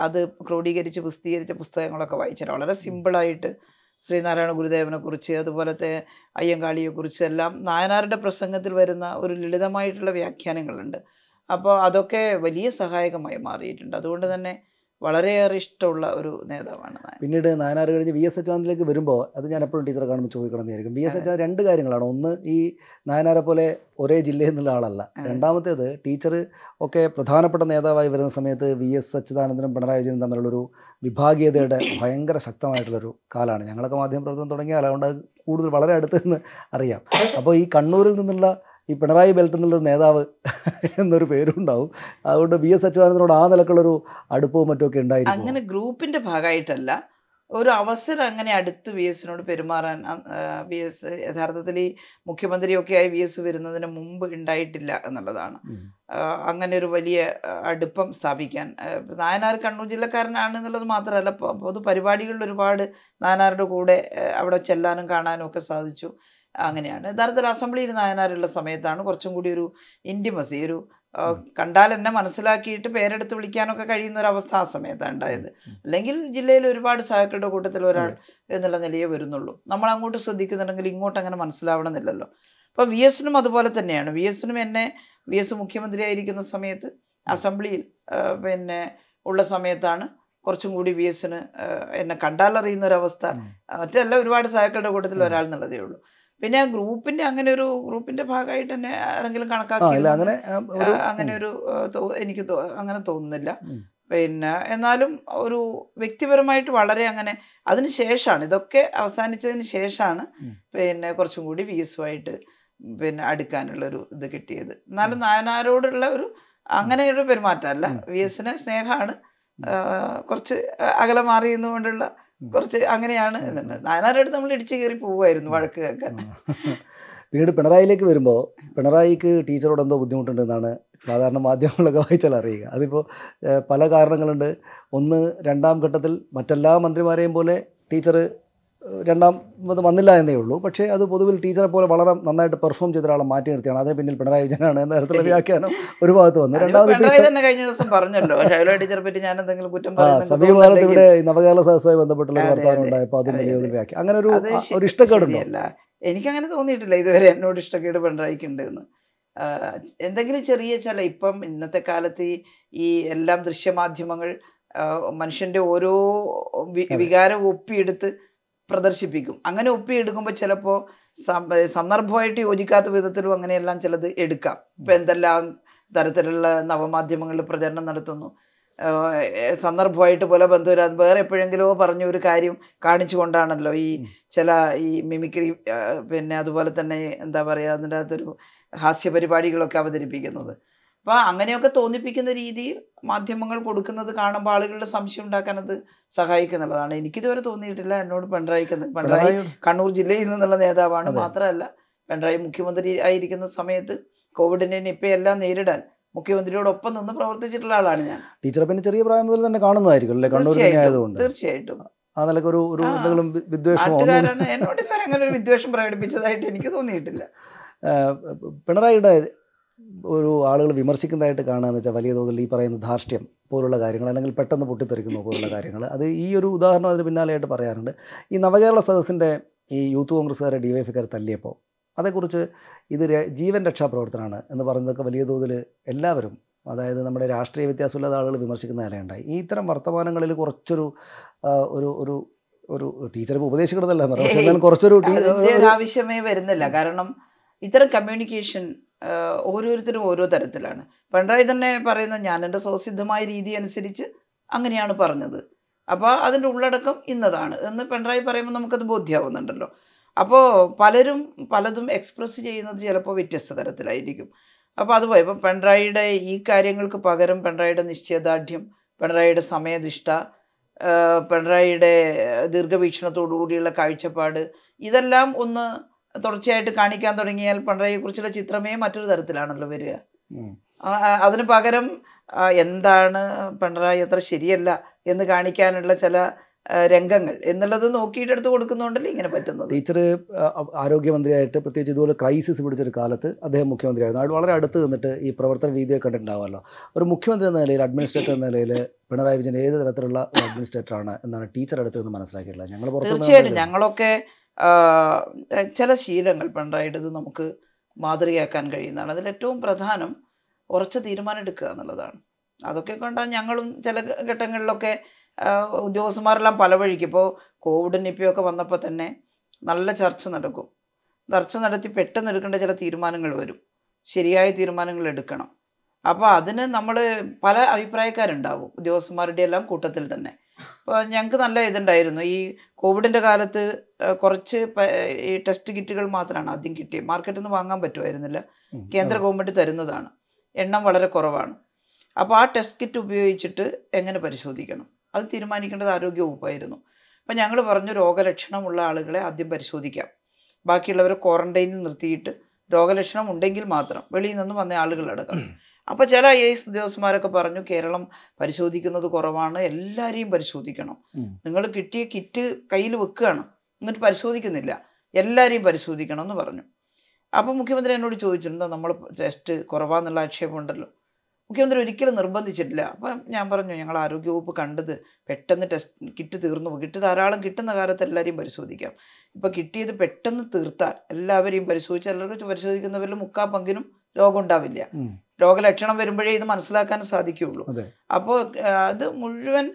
അത് ക്രോഡീകരിച്ച് പുസ്തീകരിച്ച പുസ്തകങ്ങളൊക്കെ വായിച്ചിട്ട് വളരെ സിമ്പിളായിട്ട് ശ്രീനാരായണ ഗുരുദേവനെ കുറിച്ച് അതുപോലത്തെ അയ്യങ്കാളിയെക്കുറിച്ച് എല്ലാം നായനാരുടെ പ്രസംഗത്തിൽ വരുന്ന ഒരു ലളിതമായിട്ടുള്ള വ്യാഖ്യാനങ്ങളുണ്ട് അപ്പോൾ അതൊക്കെ വലിയ സഹായകമായി മാറിയിട്ടുണ്ട് അതുകൊണ്ട് തന്നെ വളരെയേറെ ഇഷ്ടമുള്ള ഒരു നേതാവാണ് പിന്നീട് നാനാറ് കഴിഞ്ഞ് വി എസ് അച്യുതാനന്ദിലേക്ക് വരുമ്പോൾ അത് ഞാൻ എപ്പോഴും ടീച്ചറെ കാണുമ്പോൾ ചോദിക്കണമെന്നായിരിക്കും വി എസ് അച്യുതാനന്ദ രണ്ട് കാര്യങ്ങളാണ് ഒന്ന് ഈ നായനാരെ പോലെ ഒരേ ജില്ലയിൽ നിന്നുള്ള ആളല്ല രണ്ടാമത്തേത് ടീച്ചർ ഒക്കെ പ്രധാനപ്പെട്ട നേതാവായി വരുന്ന സമയത്ത് വി എസ് അച്യുതാനന്ദനും പിണറായി വിജയനും തമ്മിലുള്ളൊരു വിഭാഗീയതയുടെ ഭയങ്കര ശക്തമായിട്ടുള്ളൊരു കാലമാണ് ഞങ്ങളൊക്കെ മാധ്യമപ്രവർത്തനം തുടങ്ങിയാൽ അതുകൊണ്ട് കൂടുതൽ വളരെ അടുത്ത് നിന്ന് അറിയാം അപ്പോൾ ഈ കണ്ണൂരിൽ നിന്നുള്ള ഈ പിണറായി ബെൽറ്റ് എന്നുള്ളൊരു നേതാവ് എന്നൊരു പേരുണ്ടാവും അതുകൊണ്ട് വി എസ് അച്യുതാനന്ദനോട് ആ നിലക്കുള്ളൊരു അടുപ്പവും മറ്റുമൊക്കെ ഉണ്ടായിരുന്നു അങ്ങനെ ഗ്രൂപ്പിന്റെ ഭാഗമായിട്ടല്ല ഒരു അവസരം അങ്ങനെ അടുത്ത് വി എസിനോട് പെരുമാറാൻ വി എസ് യഥാർത്ഥത്തിൽ ഈ ആയി വി എസ് വരുന്നതിന് മുമ്പ് ഉണ്ടായിട്ടില്ല എന്നുള്ളതാണ് അങ്ങനെ ഒരു വലിയ അടുപ്പം സ്ഥാപിക്കാൻ നായനാർ കണ്ണൂർ ജില്ലക്കാരനാണ് എന്നുള്ളത് മാത്രമല്ല പൊതു പരിപാടികളിൽ ഒരുപാട് നായനാരുടെ കൂടെ അവിടെ ചെല്ലാനും കാണാനും ഒക്കെ സാധിച്ചു അങ്ങനെയാണ് യഥാർത്ഥത്തിൽ അസംബ്ലിയിൽ നായനാരുള്ള സമയത്താണ് കുറച്ചും കൂടി ഒരു ഇൻറ്റിമസി ഒരു കണ്ടാൽ എന്നെ മനസ്സിലാക്കിയിട്ട് പേരെടുത്ത് വിളിക്കാനൊക്കെ കഴിയുന്ന ഒരു അവസ്ഥ ആ സമയത്താണ് ഉണ്ടായത് അല്ലെങ്കിൽ ജില്ലയിൽ ഒരുപാട് സഹാക്കളുടെ കൂട്ടത്തിൽ ഒരാൾ എന്നുള്ള നിലയെ വരുന്നുള്ളൂ നമ്മൾ അങ്ങോട്ട് ശ്രദ്ധിക്കുന്നുണ്ടെങ്കിൽ ഇങ്ങോട്ട് അങ്ങനെ മനസ്സിലാവണമെന്നില്ലല്ലോ അപ്പോൾ വി എസിനും അതുപോലെ തന്നെയാണ് വി എസിനും എന്നെ വി എസ് മുഖ്യമന്ത്രിയായിരിക്കുന്ന സമയത്ത് അസംബ്ലിയിൽ പിന്നെ ഉള്ള സമയത്താണ് കുറച്ചും കൂടി വി എസിന് എന്നെ കണ്ടാലറിയുന്ന അവസ്ഥ മറ്റെല്ലാം ഒരുപാട് സഹാക്കളുടെ കൂട്ടത്തിൽ ഒരാൾ എന്നുള്ളതേ ഉള്ളൂ പിന്നെ ഗ്രൂപ്പിന്റെ അങ്ങനെ ഒരു ഗ്രൂപ്പിന്റെ ഭാഗമായിട്ട് തന്നെ ആരെങ്കിലും കണക്കാക്കി അങ്ങനെ അങ്ങനെ ഒരു എനിക്ക് അങ്ങനെ തോന്നുന്നില്ല പിന്നെ എന്നാലും ഒരു വ്യക്തിപരമായിട്ട് വളരെ അങ്ങനെ അതിന് ശേഷമാണ് ഇതൊക്കെ അവസാനിച്ചതിന് ശേഷമാണ് പിന്നെ കുറച്ചും കൂടി വി എസുമായിട്ട് പിന്നെ അടുക്കാനുള്ളൊരു ഇത് കിട്ടിയത് എന്നാലും നായനാരോടുള്ള ഒരു അങ്ങനെയൊരു പെരുമാറ്റമല്ല വി എസിന് സ്നേഹമാണ് കുറച്ച് അകലമാറിയെന്നുകൊണ്ടുള്ള കുറച്ച് അങ്ങനെയാണ് നായനാരുടെ നമ്മൾ ഇടിച്ചു കയറി പോവുമായിരുന്നു വഴക്ക് കേൾക്കാൻ പിന്നീട് പിണറായിലേക്ക് വരുമ്പോൾ പിണറായിക്ക് ടീച്ചറോട് എന്തോ ബുദ്ധിമുട്ടുണ്ടെന്നാണ് സാധാരണ മാധ്യമങ്ങളൊക്കെ വായിച്ചാൽ അറിയുക അതിപ്പോൾ പല കാരണങ്ങളുണ്ട് ഒന്ന് രണ്ടാം ഘട്ടത്തിൽ മറ്റെല്ലാ മന്ത്രിമാരെയും പോലെ ടീച്ചർ രണ്ടാമത് വന്നില്ല എന്നേ ഉള്ളൂ പക്ഷേ അത് പൊതുവിൽ ടീച്ചറെ പോലെ വളരെ നന്നായിട്ട് പെർഫോം ചെയ്ത ഒരാളെ മാറ്റി നിർത്തിയാണ് അതിന് പിന്നിൽ പിണറായി വിജയനാണ് എന്ന തരത്തിലുള്ള വ്യാഖ്യാനം ഒരു ഭാഗത്ത് വന്നു രണ്ടാമത് കഴിഞ്ഞ ദിവസം ടീച്ചറെ ഞാൻ എന്തെങ്കിലും കുറ്റം സമീപകാലത്ത് ഇവിടെ നവകേരള സദസ്സുമായി ബന്ധപ്പെട്ടുള്ള വർത്തമാനം ഉണ്ടായപ്പോൾ അതിന് വ്യാഖ്യാനം അങ്ങനെ ഒരു ഒരു ഇഷ്ടക്കേടുണ്ടല്ല എനിക്കങ്ങനെ തോന്നിയിട്ടില്ല ഇതുവരെ എന്നോട് ഇഷ്ടക്കേട് പിണറായിക്കുണ്ട് എന്ന് എന്തെങ്കിലും ചെറിയ ചില ഇപ്പം ഇന്നത്തെ കാലത്ത് ഈ എല്ലാം ദൃശ്യമാധ്യമങ്ങൾ മനുഷ്യൻ്റെ ഓരോ വികാരം ഒപ്പിയെടുത്ത് പ്രദർശിപ്പിക്കും അങ്ങനെ എടുക്കുമ്പോൾ ചിലപ്പോൾ സന്ദർഭമായിട്ട് യോജിക്കാത്ത വിധത്തിലും അങ്ങനെയെല്ലാം ചിലത് എടുക്കാം ഇപ്പം എന്തെല്ലാം തരത്തിലുള്ള നവമാധ്യമങ്ങളിൽ പ്രചരണം നടത്തുന്നു സന്ദർഭമായിട്ട് പോലെ ബന്ധമില്ല വേറെ എപ്പോഴെങ്കിലോ പറഞ്ഞ ഒരു കാര്യം കൊണ്ടാണല്ലോ ഈ ചില ഈ മിമിക്രി പിന്നെ അതുപോലെ തന്നെ എന്താ പറയുക അതിൻ്റെ അകത്തൊരു ഹാസ്യ പരിപാടികളൊക്കെ അവതരിപ്പിക്കുന്നത് അപ്പോൾ അങ്ങനെയൊക്കെ തോന്നിപ്പിക്കുന്ന രീതിയിൽ മാധ്യമങ്ങൾ കൊടുക്കുന്നത് കാണുമ്പോൾ ആളുകളുടെ സംശയം ഉണ്ടാക്കാൻ അത് സഹായിക്കുന്നുള്ളതാണ് എനിക്കിതുവരെ തോന്നിയിട്ടില്ല എന്നോട് പിണറായിക്ക് പിണറായി കണ്ണൂർ ജില്ലയിൽ നിന്നുള്ള നേതാവാണ് മാത്രമല്ല പിണറായി മുഖ്യമന്ത്രി ആയിരിക്കുന്ന സമയത്ത് കോവിഡിൻ്റെ നിപ്പയെല്ലാം നേരിടാൻ മുഖ്യമന്ത്രിയോടൊപ്പം നിന്ന് പ്രവർത്തിച്ചിട്ടുള്ള ആളാണ് ഞാൻ ടീച്ചർ പിന്നെ ചെറിയ പ്രായം മുതൽ തന്നെ കാണുന്നതായിരിക്കും കണ്ണൂർ തീർച്ചയായിട്ടും ഒരു ഒരു എന്തെങ്കിലും എന്നോട് അങ്ങനെ ഒരു വിദ്വേഷം പ്രകടിപ്പിച്ചതായിട്ട് എനിക്ക് തോന്നിയിട്ടില്ല പിണറായിയുടെ ഒരു ആളുകൾ വിമർശിക്കുന്നതായിട്ട് കാണുക എന്ന് വെച്ചാൽ വലിയ തോതിൽ ഈ പറയുന്ന ധാർഷ്ട്യം പോലുള്ള കാര്യങ്ങൾ അല്ലെങ്കിൽ പെട്ടെന്ന് പൊട്ടിത്തെറിക്കുന്നു പോലുള്ള കാര്യങ്ങൾ അത് ഈ ഒരു ഉദാഹരണം അതിന് പിന്നാലെയായിട്ട് പറയാറുണ്ട് ഈ നവകേരള സദസ്സിൻ്റെ ഈ യൂത്ത് കോൺഗ്രസ്സുകാരെ ഡി വൈ എഫ്ക്കാർ തല്ലിയപ്പോൾ അതേക്കുറിച്ച് ഇത് ജീവൻ രക്ഷാപ്രവർത്തനമാണ് എന്ന് പറയുന്നതൊക്കെ വലിയ തോതിൽ എല്ലാവരും അതായത് നമ്മുടെ രാഷ്ട്രീയ വ്യത്യാസമില്ലാത്ത ആളുകൾ വിമർശിക്കുന്ന നിലയുണ്ടായി ഈ ഇത്തരം വർത്തമാനങ്ങളിൽ കുറച്ചൊരു ഒരു ഒരു ഒരു ടീച്ചർ ഉപദേശിക്കണമെന്നല്ല പറയാം കുറച്ചൊരു ആവശ്യമേ വരുന്നില്ല കാരണം ഇത്തരം കമ്മ്യൂണിക്കേഷൻ ഓരോരുത്തരും ഓരോ തരത്തിലാണ് പിണറായി തന്നെ പറയുന്ന ഞാൻ എൻ്റെ സ്വസിദ്ധമായ രീതി അനുസരിച്ച് അങ്ങനെയാണ് പറഞ്ഞത് അപ്പോൾ അതിൻ്റെ ഉള്ളടക്കം ഇന്നതാണ് എന്ന് പിണറായി പറയുമ്പോൾ നമുക്കത് ബോധ്യമാവുന്നുണ്ടല്ലോ അപ്പോൾ പലരും പലതും എക്സ്പ്രസ് ചെയ്യുന്നത് ചിലപ്പോൾ വ്യത്യസ്ത തരത്തിലായിരിക്കും അപ്പോൾ അതുപോലെ ഇപ്പം പിണറായിയുടെ ഈ കാര്യങ്ങൾക്ക് പകരം പിണറായിയുടെ നിശ്ചയദാർഢ്യം പിണറായിയുടെ സമയനിഷ്ഠ പിണറായിയുടെ ദീർഘവീക്ഷണത്തോടു കൂടിയുള്ള കാഴ്ചപ്പാട് ഇതെല്ലാം ഒന്ന് തുടർച്ചയായിട്ട് കാണിക്കാൻ തുടങ്ങിയാൽ പിണറായിയെക്കുറിച്ചുള്ള ചിത്രമേ മറ്റൊരു തരത്തിലാണല്ലോ വരിക അതിന് പകരം എന്താണ് പിണറായി അത്ര ശരിയല്ല എന്ന് കാണിക്കാനുള്ള ചില രംഗങ്ങൾ എന്നുള്ളത് നോക്കിയിട്ട് എടുത്ത് കൊടുക്കുന്നുണ്ടല്ലോ ഇങ്ങനെ പറ്റുന്നത് ടീച്ചർ ആരോഗ്യമന്ത്രിയായിട്ട് പ്രത്യേകിച്ച് ഇതുപോലെ ക്രൈസിസ് പിടിച്ചൊരു കാലത്ത് അദ്ദേഹം മുഖ്യമന്ത്രിയായിരുന്നു അയാൾ വളരെ അടുത്ത് നിന്നിട്ട് ഈ പ്രവർത്തന രീതിയൊക്കെ കണ്ടിട്ടുണ്ടാവുമല്ലോ ഒരു മുഖ്യമന്ത്രി എന്ന നിലയിൽ അഡ്മിനിസ്ട്രേറ്റർ എന്ന നിലയിൽ പിണറായി വിജയൻ ഏത് തരത്തിലുള്ള അഡ്മിനിസ്ട്രേറ്റർ ആണ് എന്നാണ് ടീച്ചർ അടുത്ത് നിന്ന് മനസ്സിലാക്കിയിട്ടുള്ളത് ഞങ്ങൾ തീർച്ചയായിട്ടും ഞങ്ങളൊക്കെ ചില ശീലങ്ങൾ പണ്ടായിട്ടത് നമുക്ക് മാതൃകയാക്കാൻ കഴിയുന്നതാണ് അതിലേറ്റവും പ്രധാനം ഉറച്ച തീരുമാനം എടുക്കുക എന്നുള്ളതാണ് അതൊക്കെ കൊണ്ടാണ് ഞങ്ങളും ചില ഘട്ടങ്ങളിലൊക്കെ ഉദ്യോഗസ്ഥന്മാരെല്ലാം പല വഴിക്ക് ഇപ്പോൾ കോവിഡ് നിപ്പയൊക്കെ വന്നപ്പോൾ തന്നെ നല്ല ചർച്ച നടക്കും ചർച്ച നടത്തി പെട്ടെന്ന് എടുക്കേണ്ട ചില തീരുമാനങ്ങൾ വരും ശരിയായ തീരുമാനങ്ങൾ എടുക്കണം അപ്പോൾ അതിന് നമ്മൾ പല അഭിപ്രായക്കാരുണ്ടാകും ഉദ്യോഗസ്ഥന്മാരുടെ എല്ലാം കൂട്ടത്തിൽ തന്നെ അപ്പോൾ ഞങ്ങൾക്ക് നല്ല ഇതുണ്ടായിരുന്നു ഈ കോവിഡിൻ്റെ കാലത്ത് കുറച്ച് ഈ ടെസ്റ്റ് കിറ്റുകൾ മാത്രമാണ് ആദ്യം കിട്ടിയത് മാർക്കറ്റിൽ നിന്ന് വാങ്ങാൻ പറ്റുമായിരുന്നില്ല കേന്ദ്ര ഗവൺമെൻറ് തരുന്നതാണ് എണ്ണം വളരെ കുറവാണ് അപ്പോൾ ആ ടെസ്റ്റ് കിറ്റ് ഉപയോഗിച്ചിട്ട് എങ്ങനെ പരിശോധിക്കണം അത് തീരുമാനിക്കേണ്ടത് ആരോഗ്യ വകുപ്പായിരുന്നു അപ്പം ഞങ്ങൾ പറഞ്ഞു രോഗലക്ഷണമുള്ള ആളുകളെ ആദ്യം പരിശോധിക്കാം ബാക്കിയുള്ളവരെ ക്വാറന്റൈനിൽ നിർത്തിയിട്ട് രോഗലക്ഷണം ഉണ്ടെങ്കിൽ മാത്രം വെളിയിൽ നിന്ന് വന്ന ആളുകളടക്കം അപ്പോൾ ചില ഐ എസ് ഉദ്യോഗസ്ഥന്മാരൊക്കെ പറഞ്ഞു കേരളം പരിശോധിക്കുന്നത് കുറവാണ് എല്ലാവരെയും പരിശോധിക്കണം നിങ്ങൾ കിട്ടിയ കിറ്റ് കയ്യിൽ വെക്കുകയാണ് എന്നിട്ട് പരിശോധിക്കുന്നില്ല എല്ലാവരെയും പരിശോധിക്കണം എന്ന് പറഞ്ഞു അപ്പോൾ മുഖ്യമന്ത്രി എന്നോട് ചോദിച്ചിരുന്നു നമ്മൾ ടെസ്റ്റ് കുറവാന്നുള്ള ആക്ഷേപമുണ്ടല്ലോ മുഖ്യമന്ത്രി ഒരിക്കലും നിർബന്ധിച്ചിട്ടില്ല അപ്പം ഞാൻ പറഞ്ഞു ഞങ്ങൾ ആരോഗ്യവകുപ്പ് കണ്ടത് പെട്ടെന്ന് ടെസ്റ്റ് കിറ്റ് തീർന്നു കിറ്റ് ധാരാളം കിട്ടുന്ന കാലത്ത് എല്ലാവരെയും പരിശോധിക്കാം ഇപ്പം കിട്ടിയത് പെട്ടെന്ന് തീർത്താൽ എല്ലാവരെയും പരിശോധിച്ച് എല്ലാവരും പരിശോധിക്കുന്നവരിലും മുക്കാൽ പങ്കിനും രോഗം ഉണ്ടാവില്ല രോഗലക്ഷണം വരുമ്പോഴേ ഇത് മനസ്സിലാക്കാൻ സാധിക്കുകയുള്ളൂ അപ്പോൾ അത് മുഴുവൻ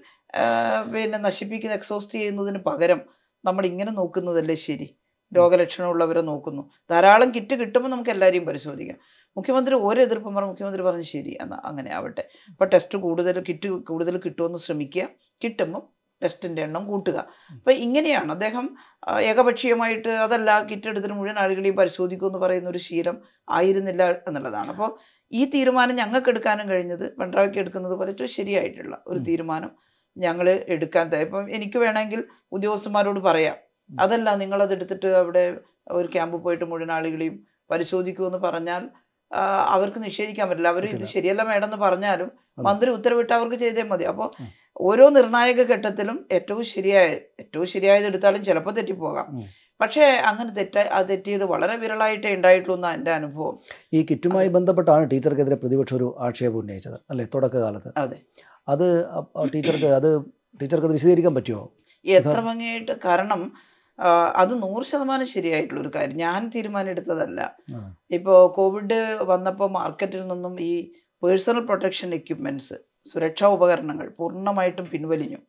പിന്നെ നശിപ്പിക്കുന്ന എക്സോസ്റ്റ് ചെയ്യുന്നതിന് പകരം നമ്മൾ ഇങ്ങനെ നോക്കുന്നതല്ലേ ശരി രോഗലക്ഷണമുള്ളവരെ നോക്കുന്നു ധാരാളം കിറ്റ് കിട്ടുമ്പോൾ നമുക്ക് എല്ലാവരെയും പരിശോധിക്കാം മുഖ്യമന്ത്രി ഓരോ എതിർപ്പും പറഞ്ഞു മുഖ്യമന്ത്രി പറഞ്ഞു ശരി എന്നാൽ അങ്ങനെ ആവട്ടെ അപ്പോൾ ടെസ്റ്റ് കൂടുതൽ കിറ്റ് കൂടുതൽ കിട്ടുമെന്ന് ശ്രമിക്കുക കിട്ടുമ്പോൾ ടെസ്റ്റിൻ്റെ എണ്ണം കൂട്ടുക അപ്പം ഇങ്ങനെയാണ് അദ്ദേഹം ഏകപക്ഷീയമായിട്ട് അതല്ല കിറ്റ് എടുത്തിന് മുഴുവൻ ആളുകളെയും പരിശോധിക്കൂ എന്ന് പറയുന്ന ഒരു ശീലം ആയിരുന്നില്ല എന്നുള്ളതാണ് അപ്പോൾ ഈ തീരുമാനം ഞങ്ങൾക്ക് എടുക്കാനും കഴിഞ്ഞത് പണ്ടാവയ്ക്ക് എടുക്കുന്നത് പോലെ ഏറ്റവും ശരിയായിട്ടുള്ള ഒരു തീരുമാനം ഞങ്ങൾ എടുക്കാൻ ഇപ്പം എനിക്ക് വേണമെങ്കിൽ ഉദ്യോഗസ്ഥന്മാരോട് പറയാം അതല്ല നിങ്ങളത് എടുത്തിട്ട് അവിടെ ഒരു ക്യാമ്പ് പോയിട്ട് മുഴുവൻ ആളുകളെയും പരിശോധിക്കൂ എന്ന് പറഞ്ഞാൽ അവർക്ക് നിഷേധിക്കാൻ പറ്റില്ല അവർ ഇത് ശരിയല്ല മേഡം എന്ന് പറഞ്ഞാലും മന്ത്രി ഉത്തരവിട്ട് അവർക്ക് ചെയ്തേ മതി അപ്പോൾ ഓരോ നിർണായക ഘട്ടത്തിലും ഏറ്റവും ശരിയായ ഏറ്റവും ശരിയായത് എടുത്താലും ചിലപ്പോൾ തെറ്റിപ്പോകാം പക്ഷേ അങ്ങനെ തെറ്റ തെറ്റിയത് വളരെ വിരളായിട്ടേ ഉണ്ടായിട്ടുള്ളൂ എന്നാണ് എൻ്റെ അനുഭവം ഈ കിറ്റുമായി ബന്ധപ്പെട്ടാണ് ടീച്ചർക്കെതിരെ പ്രതിപക്ഷം ഒരു ആക്ഷേപം ഉന്നയിച്ചത് അല്ലേ തുടക്കകാലത്ത് അതെ അത് ടീച്ചർക്ക് അത് ടീച്ചർക്ക് അത് വിശദീകരിക്കാൻ പറ്റുമോ എത്ര ഭംഗിയായിട്ട് കാരണം അത് നൂറ് ശതമാനം ശരിയായിട്ടുള്ള ഒരു കാര്യം ഞാൻ തീരുമാനമെടുത്തതല്ല ഇപ്പോൾ കോവിഡ് വന്നപ്പോൾ മാർക്കറ്റിൽ നിന്നും ഈ പേഴ്സണൽ പ്രൊട്ടക്ഷൻ എക്യുപ്മെൻറ്റ്സ് സുരക്ഷാ ഉപകരണങ്ങൾ പൂർണ്ണമായിട്ടും പിൻവലിഞ്ഞു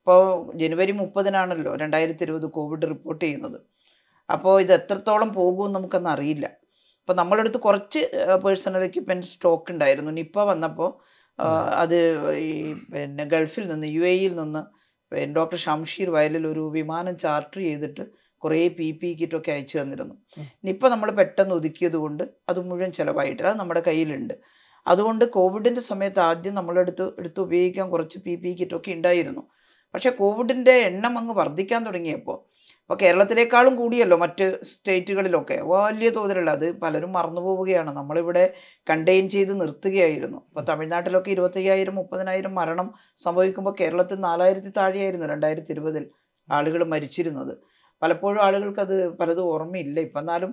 ഇപ്പോൾ ജനുവരി മുപ്പതിനാണല്ലോ രണ്ടായിരത്തി ഇരുപത് കോവിഡ് റിപ്പോർട്ട് ചെയ്യുന്നത് അപ്പോൾ ഇത് എത്രത്തോളം പോകുമെന്ന് നമുക്കൊന്നും അറിയില്ല അപ്പോൾ നമ്മളുടെ അടുത്ത് കുറച്ച് പേഴ്സണൽ എക്യുപ്മെൻറ്റ് സ്റ്റോക്ക് ഉണ്ടായിരുന്നു നിപ്പ വന്നപ്പോൾ അത് ഈ പിന്നെ ഗൾഫിൽ നിന്ന് യു എയിൽ നിന്ന് പിന്നെ ഡോക്ടർ ഷംഷീർ വയലിൽ ഒരു വിമാനം ചാർട്ടർ ചെയ്തിട്ട് കുറേ പി പി കിറ്റൊക്കെ അയച്ചു തന്നിരുന്നു ഇനിയിപ്പോൾ നമ്മൾ പെട്ടെന്ന് ഒതുക്കിയത് കൊണ്ട് അത് മുഴുവൻ ചിലവായിട്ടില്ല അത് നമ്മുടെ കയ്യിലുണ്ട് അതുകൊണ്ട് കോവിഡിൻ്റെ സമയത്ത് ആദ്യം നമ്മളെടുത്ത് എടുത്ത് ഉപയോഗിക്കാൻ കുറച്ച് പി പി കിറ്റൊക്കെ ഉണ്ടായിരുന്നു പക്ഷേ കോവിഡിൻ്റെ എണ്ണം അങ്ങ് വർദ്ധിക്കാൻ തുടങ്ങിയപ്പോൾ ഇപ്പോൾ കേരളത്തിലേക്കാളും കൂടിയല്ലോ മറ്റ് സ്റ്റേറ്റുകളിലൊക്കെ വലിയ തോതിലുള്ള അത് പലരും മറന്നു പോവുകയാണ് നമ്മളിവിടെ കണ്ടെയ്ൻ ചെയ്ത് നിർത്തുകയായിരുന്നു ഇപ്പോൾ തമിഴ്നാട്ടിലൊക്കെ ഇരുപത്തയ്യായിരം മുപ്പതിനായിരം മരണം സംഭവിക്കുമ്പോൾ കേരളത്തിൽ നാലായിരത്തി താഴെയായിരുന്നു രണ്ടായിരത്തി ഇരുപതിൽ ആളുകൾ മരിച്ചിരുന്നത് പലപ്പോഴും ആളുകൾക്കത് പലതും ഓർമ്മയില്ല ഇപ്പം എന്നാലും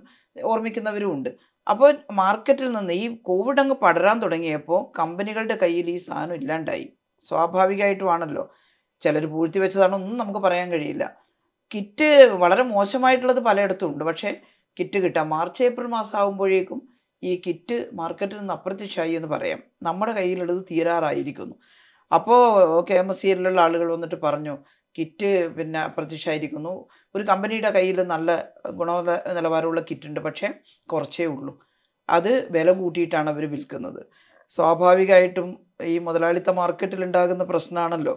ഓർമ്മിക്കുന്നവരും ഉണ്ട് അപ്പോൾ മാർക്കറ്റിൽ നിന്ന് ഈ കോവിഡ് അങ്ങ് പടരാൻ തുടങ്ങിയപ്പോൾ കമ്പനികളുടെ കയ്യിൽ ഈ സാധനം ഇല്ലാണ്ടായി സ്വാഭാവികമായിട്ടുമാണല്ലോ ചിലർ പൂഴ്ത്തി ഒന്നും നമുക്ക് പറയാൻ കഴിയില്ല കിറ്റ് വളരെ മോശമായിട്ടുള്ളത് പലയിടത്തും ഉണ്ട് പക്ഷേ കിറ്റ് കിട്ടാം മാർച്ച് ഏപ്രിൽ മാസം ആകുമ്പോഴേക്കും ഈ കിറ്റ് മാർക്കറ്റിൽ നിന്ന് അപ്രത്യക്ഷമായി എന്ന് പറയാം നമ്മുടെ കയ്യിലുള്ളത് തീരാറായിരിക്കുന്നു അപ്പോൾ കെ എം എസ് സിയിലുള്ള ആളുകൾ വന്നിട്ട് പറഞ്ഞു കിറ്റ് പിന്നെ പ്രതിഷായിരിക്കുന്നു ഒരു കമ്പനിയുടെ കയ്യിൽ നല്ല ഗുണ നിലവാരമുള്ള കിറ്റുണ്ട് പക്ഷേ കുറച്ചേ ഉള്ളൂ അത് വില കൂട്ടിയിട്ടാണ് അവർ വിൽക്കുന്നത് സ്വാഭാവികമായിട്ടും ഈ മുതലാളിത്ത മാർക്കറ്റിൽ ഉണ്ടാകുന്ന പ്രശ്നമാണല്ലോ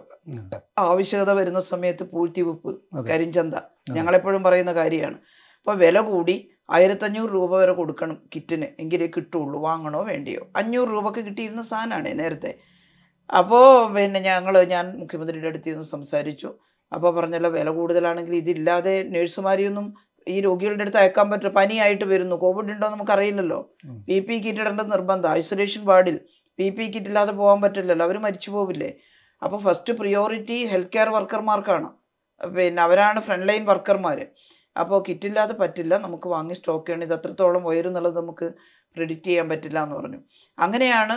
ആവശ്യകത വരുന്ന സമയത്ത് പൂഴ്ത്തിവെപ്പ് കരിഞ്ചന്ത ഞങ്ങളെപ്പോഴും പറയുന്ന കാര്യമാണ് അപ്പോൾ വില കൂടി ആയിരത്തഞ്ഞൂറ് രൂപ വരെ കൊടുക്കണം കിറ്റിന് എങ്കിലേ കിട്ടുള്ളൂ വാങ്ങണോ വേണ്ടിയോ അഞ്ഞൂറ് രൂപക്ക് കിട്ടിയിരുന്ന സാധനമാണ് നേരത്തെ അപ്പോൾ പിന്നെ ഞങ്ങൾ ഞാൻ മുഖ്യമന്ത്രിയുടെ അടുത്ത് നിന്ന് സംസാരിച്ചു അപ്പോൾ പറഞ്ഞല്ലോ വില കൂടുതലാണെങ്കിൽ ഇതില്ലാതെ നേഴ്സുമാരെയൊന്നും ഈ രോഗികളുടെ അടുത്ത് അയക്കാൻ പറ്റില്ല പനിയായിട്ട് വരുന്നു കോവിഡ് ഉണ്ടോ നമുക്കറിയില്ലല്ലോ പി പി കിറ്റ് ഇടേണ്ടത് നിർബന്ധം ഐസൊലേഷൻ വാർഡിൽ പി പി കിറ്റ് ഇല്ലാതെ പോകാൻ പറ്റില്ലല്ലോ അവർ മരിച്ചു പോവില്ലേ അപ്പോൾ ഫസ്റ്റ് പ്രിയോറിറ്റി ഹെൽത്ത് കെയർ വർക്കർമാർക്കാണ് പിന്നെ അവരാണ് ഫ്രണ്ട് ലൈൻ വർക്കർമാർ അപ്പോൾ കിറ്റില്ലാതെ പറ്റില്ല നമുക്ക് വാങ്ങി സ്റ്റോക്ക് ചെയ്യണം ഇത് അത്രത്തോളം ഉയരുന്നുള്ളത് നമുക്ക് ക്രെഡിറ്റ് ചെയ്യാൻ പറ്റില്ല എന്ന് പറഞ്ഞു അങ്ങനെയാണ്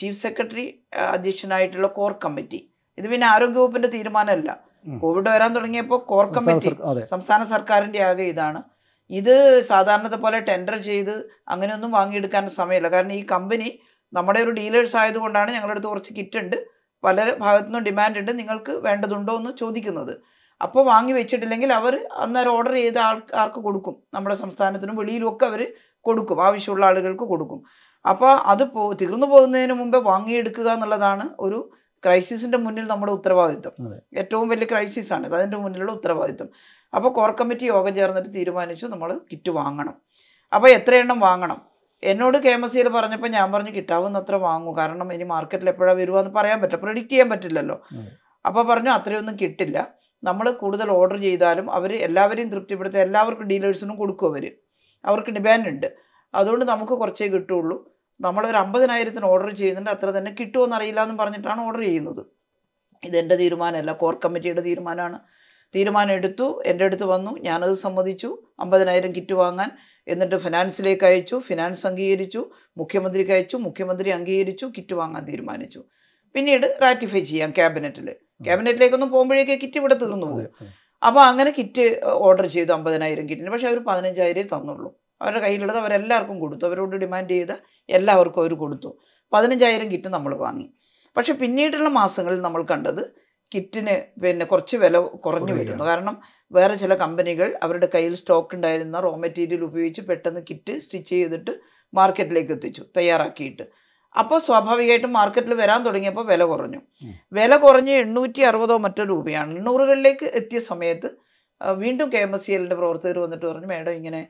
ചീഫ് സെക്രട്ടറി അധ്യക്ഷനായിട്ടുള്ള കോർ കമ്മിറ്റി ഇത് പിന്നെ ആരോഗ്യവകുപ്പിന്റെ തീരുമാനമല്ല കോവിഡ് വരാൻ തുടങ്ങിയപ്പോൾ കോർ കമ്മിറ്റി സംസ്ഥാന സർക്കാരിന്റെ ആകെ ഇതാണ് ഇത് സാധാരണത്തെ പോലെ ടെൻഡർ ചെയ്ത് അങ്ങനെയൊന്നും വാങ്ങിയെടുക്കാൻ സമയമില്ല കാരണം ഈ കമ്പനി നമ്മുടെ ഒരു ഡീലേഴ്സ് ആയതുകൊണ്ടാണ് ഞങ്ങളുടെ അടുത്ത് കുറച്ച് കിറ്റ് ഉണ്ട് പല ഭാഗത്തു നിന്നും ഡിമാൻഡ് ഉണ്ട് നിങ്ങൾക്ക് വേണ്ടതുണ്ടോ എന്ന് ചോദിക്കുന്നത് അപ്പോൾ വാങ്ങി വെച്ചിട്ടില്ലെങ്കിൽ അവർ അന്നേരം ഓർഡർ ചെയ്ത് ആൾ ആർക്ക് കൊടുക്കും നമ്മുടെ സംസ്ഥാനത്തിനും വെളിയിലും ഒക്കെ അവർ കൊടുക്കും ആവശ്യമുള്ള ആളുകൾക്ക് കൊടുക്കും അപ്പോൾ അത് പോ തീർന്നു പോകുന്നതിന് മുമ്പേ വാങ്ങിയെടുക്കുക എന്നുള്ളതാണ് ഒരു ക്രൈസിസിൻ്റെ മുന്നിൽ നമ്മുടെ ഉത്തരവാദിത്വം ഏറ്റവും വലിയ ക്രൈസിസ് ആണ് അതിൻ്റെ മുന്നിലുള്ള ഉത്തരവാദിത്വം അപ്പോൾ കോർ കമ്മിറ്റി യോഗം ചേർന്നിട്ട് തീരുമാനിച്ചു നമ്മൾ കിറ്റ് വാങ്ങണം അപ്പോൾ എത്ര എണ്ണം വാങ്ങണം എന്നോട് കെ എം എസ് സിയിൽ പറഞ്ഞപ്പോൾ ഞാൻ പറഞ്ഞു കിട്ടാവുന്നത്ര വാങ്ങൂ കാരണം ഇനി മാർക്കറ്റിൽ എപ്പോഴാണ് വരുക എന്ന് പറയാൻ പറ്റും പ്രിഡിക്റ്റ് ചെയ്യാൻ പറ്റില്ലല്ലോ അപ്പോൾ പറഞ്ഞു അത്രയൊന്നും കിട്ടില്ല നമ്മൾ കൂടുതൽ ഓർഡർ ചെയ്താലും അവർ എല്ലാവരെയും തൃപ്തിപ്പെടുത്തി എല്ലാവർക്കും ഡീലേഴ്സിനും കൊടുക്കും അവർ അവർക്ക് ഡിമാൻഡ് ഉണ്ട് അതുകൊണ്ട് നമുക്ക് കുറച്ചേ കിട്ടുള്ളൂ നമ്മളൊരു അമ്പതിനായിരത്തിന് ഓർഡർ ചെയ്യുന്നുണ്ട് അത്ര തന്നെ കിട്ടുമെന്ന് അറിയില്ല എന്ന് പറഞ്ഞിട്ടാണ് ഓർഡർ ചെയ്യുന്നത് ഇതെൻ്റെ തീരുമാനമല്ല കോർ കമ്മിറ്റിയുടെ തീരുമാനമാണ് തീരുമാനം എടുത്തു എൻ്റെ അടുത്ത് വന്നു ഞാനത് സമ്മതിച്ചു അമ്പതിനായിരം കിറ്റ് വാങ്ങാൻ എന്നിട്ട് ഫിനാൻസിലേക്ക് അയച്ചു ഫിനാൻസ് അംഗീകരിച്ചു മുഖ്യമന്ത്രിക്ക് അയച്ചു മുഖ്യമന്ത്രി അംഗീകരിച്ചു കിറ്റ് വാങ്ങാൻ തീരുമാനിച്ചു പിന്നീട് റാറ്റിഫൈ ചെയ്യാം ക്യാബിനറ്റിൽ ക്യാബിനറ്റിലേക്കൊന്നും പോകുമ്പോഴേക്കേ കിറ്റ് ഇവിടെ തീർന്നു പോകും അപ്പോൾ അങ്ങനെ കിറ്റ് ഓർഡർ ചെയ്തു അമ്പതിനായിരം കിറ്റിന് പക്ഷേ അവർ പതിനഞ്ചായിരം തന്നുള്ളൂ അവരുടെ കയ്യിലുള്ളത് അവരെല്ലാവർക്കും കൊടുത്തു അവരോട് ഡിമാൻഡ് ചെയ്ത എല്ലാവർക്കും അവർ കൊടുത്തു പതിനഞ്ചായിരം കിറ്റ് നമ്മൾ വാങ്ങി പക്ഷേ പിന്നീടുള്ള മാസങ്ങളിൽ നമ്മൾ കണ്ടത് കിറ്റിന് പിന്നെ കുറച്ച് വില കുറഞ്ഞു വരുന്നു കാരണം വേറെ ചില കമ്പനികൾ അവരുടെ കയ്യിൽ സ്റ്റോക്ക് ഉണ്ടായിരുന്ന റോ മെറ്റീരിയൽ ഉപയോഗിച്ച് പെട്ടെന്ന് കിറ്റ് സ്റ്റിച്ച് ചെയ്തിട്ട് മാർക്കറ്റിലേക്ക് എത്തിച്ചു തയ്യാറാക്കിയിട്ട് അപ്പോൾ സ്വാഭാവികമായിട്ടും മാർക്കറ്റിൽ വരാൻ തുടങ്ങിയപ്പോൾ വില കുറഞ്ഞു വില കുറഞ്ഞ് എണ്ണൂറ്റി അറുപതോ മറ്റോ രൂപയാണ് എണ്ണൂറുകളിലേക്ക് എത്തിയ സമയത്ത് വീണ്ടും കെ എം എസ് സി എല്ലിൻ്റെ പ്രവർത്തകർ വന്നിട്ട് പറഞ്ഞു മേഡം ഇങ്ങനെ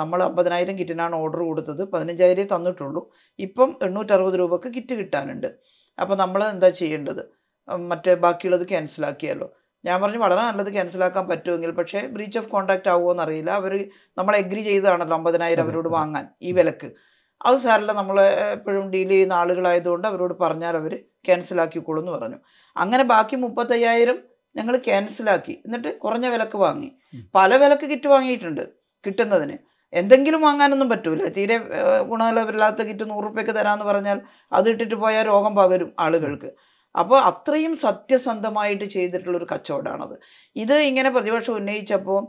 നമ്മൾ അമ്പതിനായിരം കിറ്റിനാണ് ഓർഡർ കൊടുത്തത് പതിനഞ്ചായിരം തന്നിട്ടുള്ളൂ ഇപ്പം എണ്ണൂറ്ററുപത് രൂപക്ക് കിറ്റ് കിട്ടാനുണ്ട് അപ്പോൾ നമ്മൾ എന്താ ചെയ്യേണ്ടത് മറ്റേ ബാക്കിയുള്ളത് ക്യാൻസലാക്കിയാലോ ഞാൻ പറഞ്ഞു വളരെ നല്ലത് ക്യാൻസലാക്കാൻ പറ്റുമെങ്കിൽ പക്ഷേ ബ്രീച്ച് ഓഫ് കോൺട്രാക്റ്റ് ആവുമോ എന്നറിയില്ല അവർ നമ്മൾ എഗ്രി ചെയ്തതാണല്ലോ അമ്പതിനായിരം അവരോട് വാങ്ങാൻ ഈ വിലക്ക് അത് സാരല്ല നമ്മൾ എപ്പോഴും ഡീൽ ചെയ്യുന്ന ആളുകളായതുകൊണ്ട് അവരോട് പറഞ്ഞാൽ അവർ ക്യാൻസലാക്കിക്കോളും എന്ന് പറഞ്ഞു അങ്ങനെ ബാക്കി മുപ്പത്തയ്യായിരം ഞങ്ങൾ ക്യാൻസലാക്കി എന്നിട്ട് കുറഞ്ഞ വിലക്ക് വാങ്ങി പല വിലക്ക് കിറ്റ് വാങ്ങിയിട്ടുണ്ട് കിട്ടുന്നതിന് എന്തെങ്കിലും വാങ്ങാനൊന്നും പറ്റൂല തീരെ ഗുണനിലവരില്ലാത്ത കിറ്റ് നൂറ് റുപ്യക്ക് തരാമെന്ന് പറഞ്ഞാൽ അത് ഇട്ടിട്ട് പോയാൽ രോഗം പകരും ആളുകൾക്ക് അപ്പോൾ അത്രയും സത്യസന്ധമായിട്ട് ചെയ്തിട്ടുള്ളൊരു കച്ചവടമാണത് ഇത് ഇങ്ങനെ പ്രതിപക്ഷം ഉന്നയിച്ചപ്പോൾ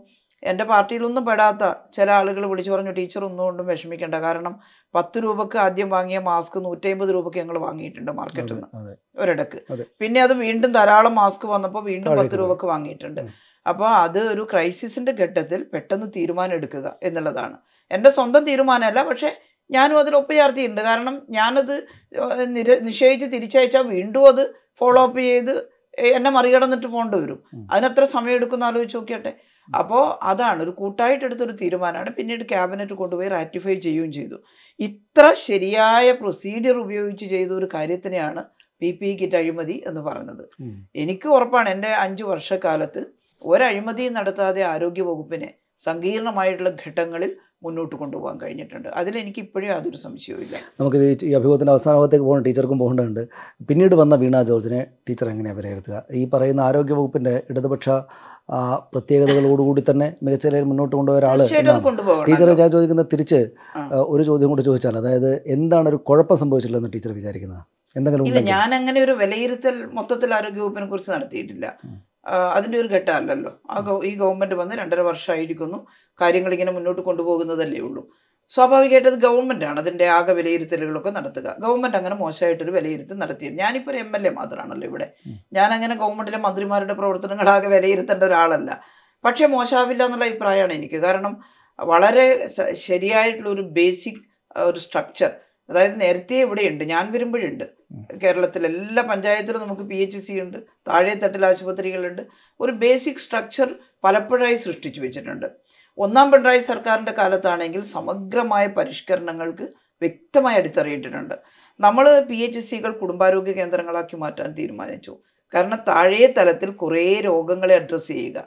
എൻ്റെ പാർട്ടിയിലൊന്നും പെടാത്ത ചില ആളുകൾ വിളിച്ചു പറഞ്ഞു ടീച്ചർ ഒന്നുകൊണ്ടും വിഷമിക്കേണ്ട കാരണം പത്ത് രൂപക്ക് ആദ്യം വാങ്ങിയ മാസ്ക് നൂറ്റമ്പത് രൂപയ്ക്ക് ഞങ്ങൾ വാങ്ങിയിട്ടുണ്ട് മാർക്കറ്റിൽ നിന്ന് ഒരിടക്ക് പിന്നെ അത് വീണ്ടും ധാരാളം മാസ്ക് വന്നപ്പോൾ വീണ്ടും പത്ത് രൂപക്ക് വാങ്ങിയിട്ടുണ്ട് അപ്പോൾ അത് ഒരു ക്രൈസിസിൻ്റെ ഘട്ടത്തിൽ പെട്ടെന്ന് തീരുമാനം എടുക്കുക എന്നുള്ളതാണ് എൻ്റെ സ്വന്തം തീരുമാനമല്ല പക്ഷേ ഞാനും അതിൽ ഒപ്പുചേർത്തിയിട്ടുണ്ട് കാരണം ഞാനത് നിര നിശ്ചയിച്ച് തിരിച്ചയച്ചാൽ വീണ്ടും അത് ഫോളോ അപ്പ് ചെയ്ത് എന്നെ മറികടന്നിട്ട് പോകേണ്ടി വരും അതിനത്ര സമയം എടുക്കുന്ന ആലോചിച്ച് നോക്കിയട്ടെ അപ്പോൾ അതാണ് ഒരു കൂട്ടായിട്ട് എടുത്തൊരു തീരുമാനമാണ് പിന്നീട് ക്യാബിനറ്റ് കൊണ്ടുപോയി റാറ്റിഫൈ ചെയ്യുകയും ചെയ്തു ഇത്ര ശരിയായ പ്രൊസീജിയർ ഉപയോഗിച്ച് ചെയ്ത ഒരു കാര്യത്തിനെയാണ് പി പി കിറ്റ് അഴിമതി എന്ന് പറഞ്ഞത് എനിക്ക് ഉറപ്പാണ് എൻ്റെ അഞ്ച് വർഷക്കാലത്ത് ഒരഴിമതിയും നടത്താതെ ആരോഗ്യ വകുപ്പിനെ സങ്കീർണമായിട്ടുള്ള ഘട്ടങ്ങളിൽ മുന്നോട്ട് കൊണ്ടുപോകാൻ കഴിഞ്ഞിട്ടുണ്ട് അതിലെനിക്ക് ഇപ്പോഴും യാതൊരു സംശയവുമില്ല നമുക്ക് ഈ അഭിമുഖത്തിൻ്റെ അവസാനത്തേക്ക് പോകുന്ന ടീച്ചർക്കും പോകേണ്ടതുണ്ട് പിന്നീട് വന്ന വീണ ജോർജിനെ ടീച്ചർ എങ്ങനെയാണ് വിലയിരുത്തുക ഈ പറയുന്ന ആരോഗ്യവകുപ്പിൻ്റെ ഇടതുപക്ഷ ആ പ്രത്യേകതകളോടുകൂടി തന്നെ മികച്ച നിലയിൽ മുന്നോട്ട് കൊണ്ടുപോയ ഒരാൾ ടീച്ചർ ഞാൻ ചോദിക്കുന്ന തിരിച്ച് ഒരു ചോദ്യം കൂടി ചോദിച്ചാൽ അതായത് എന്താണ് ഒരു കുഴപ്പം സംഭവിച്ചിട്ടുള്ളതെന്ന് ടീച്ചർ വിചാരിക്കുന്നത് എന്തെങ്കിലും ഇല്ല ഞാൻ അങ്ങനെ ഒരു വിലയിരുത്തൽ മൊത്തത്തിൽ ആരോഗ്യവകുപ്പിനെ കുറിച്ച് നടത്തിയിട്ടില്ല അതിൻ്റെ ഒരു ഘട്ടമല്ലല്ലോ ആ ഈ ഗവൺമെൻറ് വന്ന് രണ്ടര വർഷമായിരിക്കുന്നു കാര്യങ്ങൾ ഇങ്ങനെ മുന്നോട്ട് കൊണ്ടുപോകുന്നതല്ലേ ഉള്ളൂ സ്വാഭാവികമായിട്ട് അത് ഗവൺമെൻറ്റാണ് അതിൻ്റെ ആകെ വിലയിരുത്തലുകളൊക്കെ നടത്തുക ഗവൺമെൻറ് അങ്ങനെ മോശമായിട്ടൊരു വിലയിരുത്തൽ നടത്തിയത് ഞാനിപ്പോൾ ഒരു എം എൽ എ മാത്രമാണല്ലോ ഇവിടെ ഞാൻ അങ്ങനെ ഗവൺമെൻറ്റിലെ മന്ത്രിമാരുടെ പ്രവർത്തനങ്ങളാകെ വിലയിരുത്തേണ്ട ഒരാളല്ല പക്ഷേ മോശമാവില്ല എന്നുള്ള അഭിപ്രായമാണ് എനിക്ക് കാരണം വളരെ ശരിയായിട്ടുള്ള ഒരു ബേസിക് ഒരു സ്ട്രക്ചർ അതായത് നേരത്തെ ഇവിടെയുണ്ട് ഞാൻ വരുമ്പോഴുണ്ട് കേരളത്തിൽ എല്ലാ പഞ്ചായത്തിലും നമുക്ക് പി എച്ച് സി ഉണ്ട് താഴെത്തട്ടിൽ ആശുപത്രികളുണ്ട് ഒരു ബേസിക് സ്ട്രക്ചർ പലപ്പോഴായി സൃഷ്ടിച്ചു വെച്ചിട്ടുണ്ട് ഒന്നാം പിണറായി സർക്കാരിൻ്റെ കാലത്താണെങ്കിൽ സമഗ്രമായ പരിഷ്കരണങ്ങൾക്ക് വ്യക്തമായി അടിത്തറയിട്ടിട്ടുണ്ട് നമ്മൾ പി എച്ച് സികൾ കുടുംബാരോഗ്യ കേന്ദ്രങ്ങളാക്കി മാറ്റാൻ തീരുമാനിച്ചു കാരണം താഴേ തലത്തിൽ കുറേ രോഗങ്ങളെ അഡ്രസ്സ് ചെയ്യുക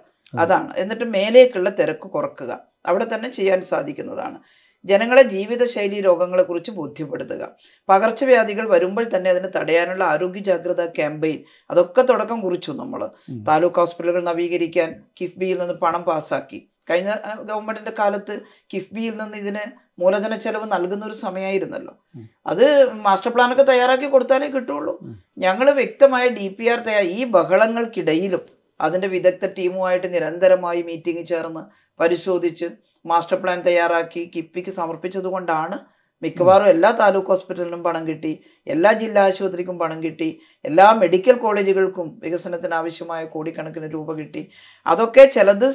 അതാണ് എന്നിട്ട് മേലേക്കുള്ള തിരക്ക് കുറക്കുക അവിടെ തന്നെ ചെയ്യാൻ സാധിക്കുന്നതാണ് ജനങ്ങളെ ജീവിതശൈലി രോഗങ്ങളെക്കുറിച്ച് ബോധ്യപ്പെടുത്തുക പകർച്ചവ്യാധികൾ വരുമ്പോൾ തന്നെ അതിനെ തടയാനുള്ള ആരോഗ്യ ജാഗ്രത ക്യാമ്പയിൻ അതൊക്കെ തുടക്കം കുറിച്ചു നമ്മൾ താലൂക്ക് ഹോസ്പിറ്റലുകൾ നവീകരിക്കാൻ കിഫ്ബിയിൽ നിന്ന് പണം പാസ്സാക്കി കഴിഞ്ഞ ഗവൺമെന്റിന്റെ കാലത്ത് കിഫ്ബിയിൽ നിന്ന് ഇതിന് മൂലധന ചെലവ് നൽകുന്ന ഒരു സമയമായിരുന്നല്ലോ അത് മാസ്റ്റർ പ്ലാനൊക്കെ തയ്യാറാക്കി കൊടുത്താലേ കിട്ടുള്ളൂ ഞങ്ങൾ വ്യക്തമായ ഡി പി ആർ തയ്യാർ ഈ ബഹളങ്ങൾക്കിടയിലും അതിന്റെ വിദഗ്ധ ടീമുമായിട്ട് നിരന്തരമായി മീറ്റിംഗ് ചേർന്ന് പരിശോധിച്ച് മാസ്റ്റർ പ്ലാൻ തയ്യാറാക്കി കിഫ്ബിക്ക് സമർപ്പിച്ചത് കൊണ്ടാണ് മിക്കവാറും എല്ലാ താലൂക്ക് ഹോസ്പിറ്റലിനും പണം കിട്ടി എല്ലാ ജില്ലാ ആശുപത്രിക്കും പണം കിട്ടി എല്ലാ മെഡിക്കൽ കോളേജുകൾക്കും വികസനത്തിന് ആവശ്യമായ കോടിക്കണക്കിന് രൂപ കിട്ടി അതൊക്കെ ചിലത്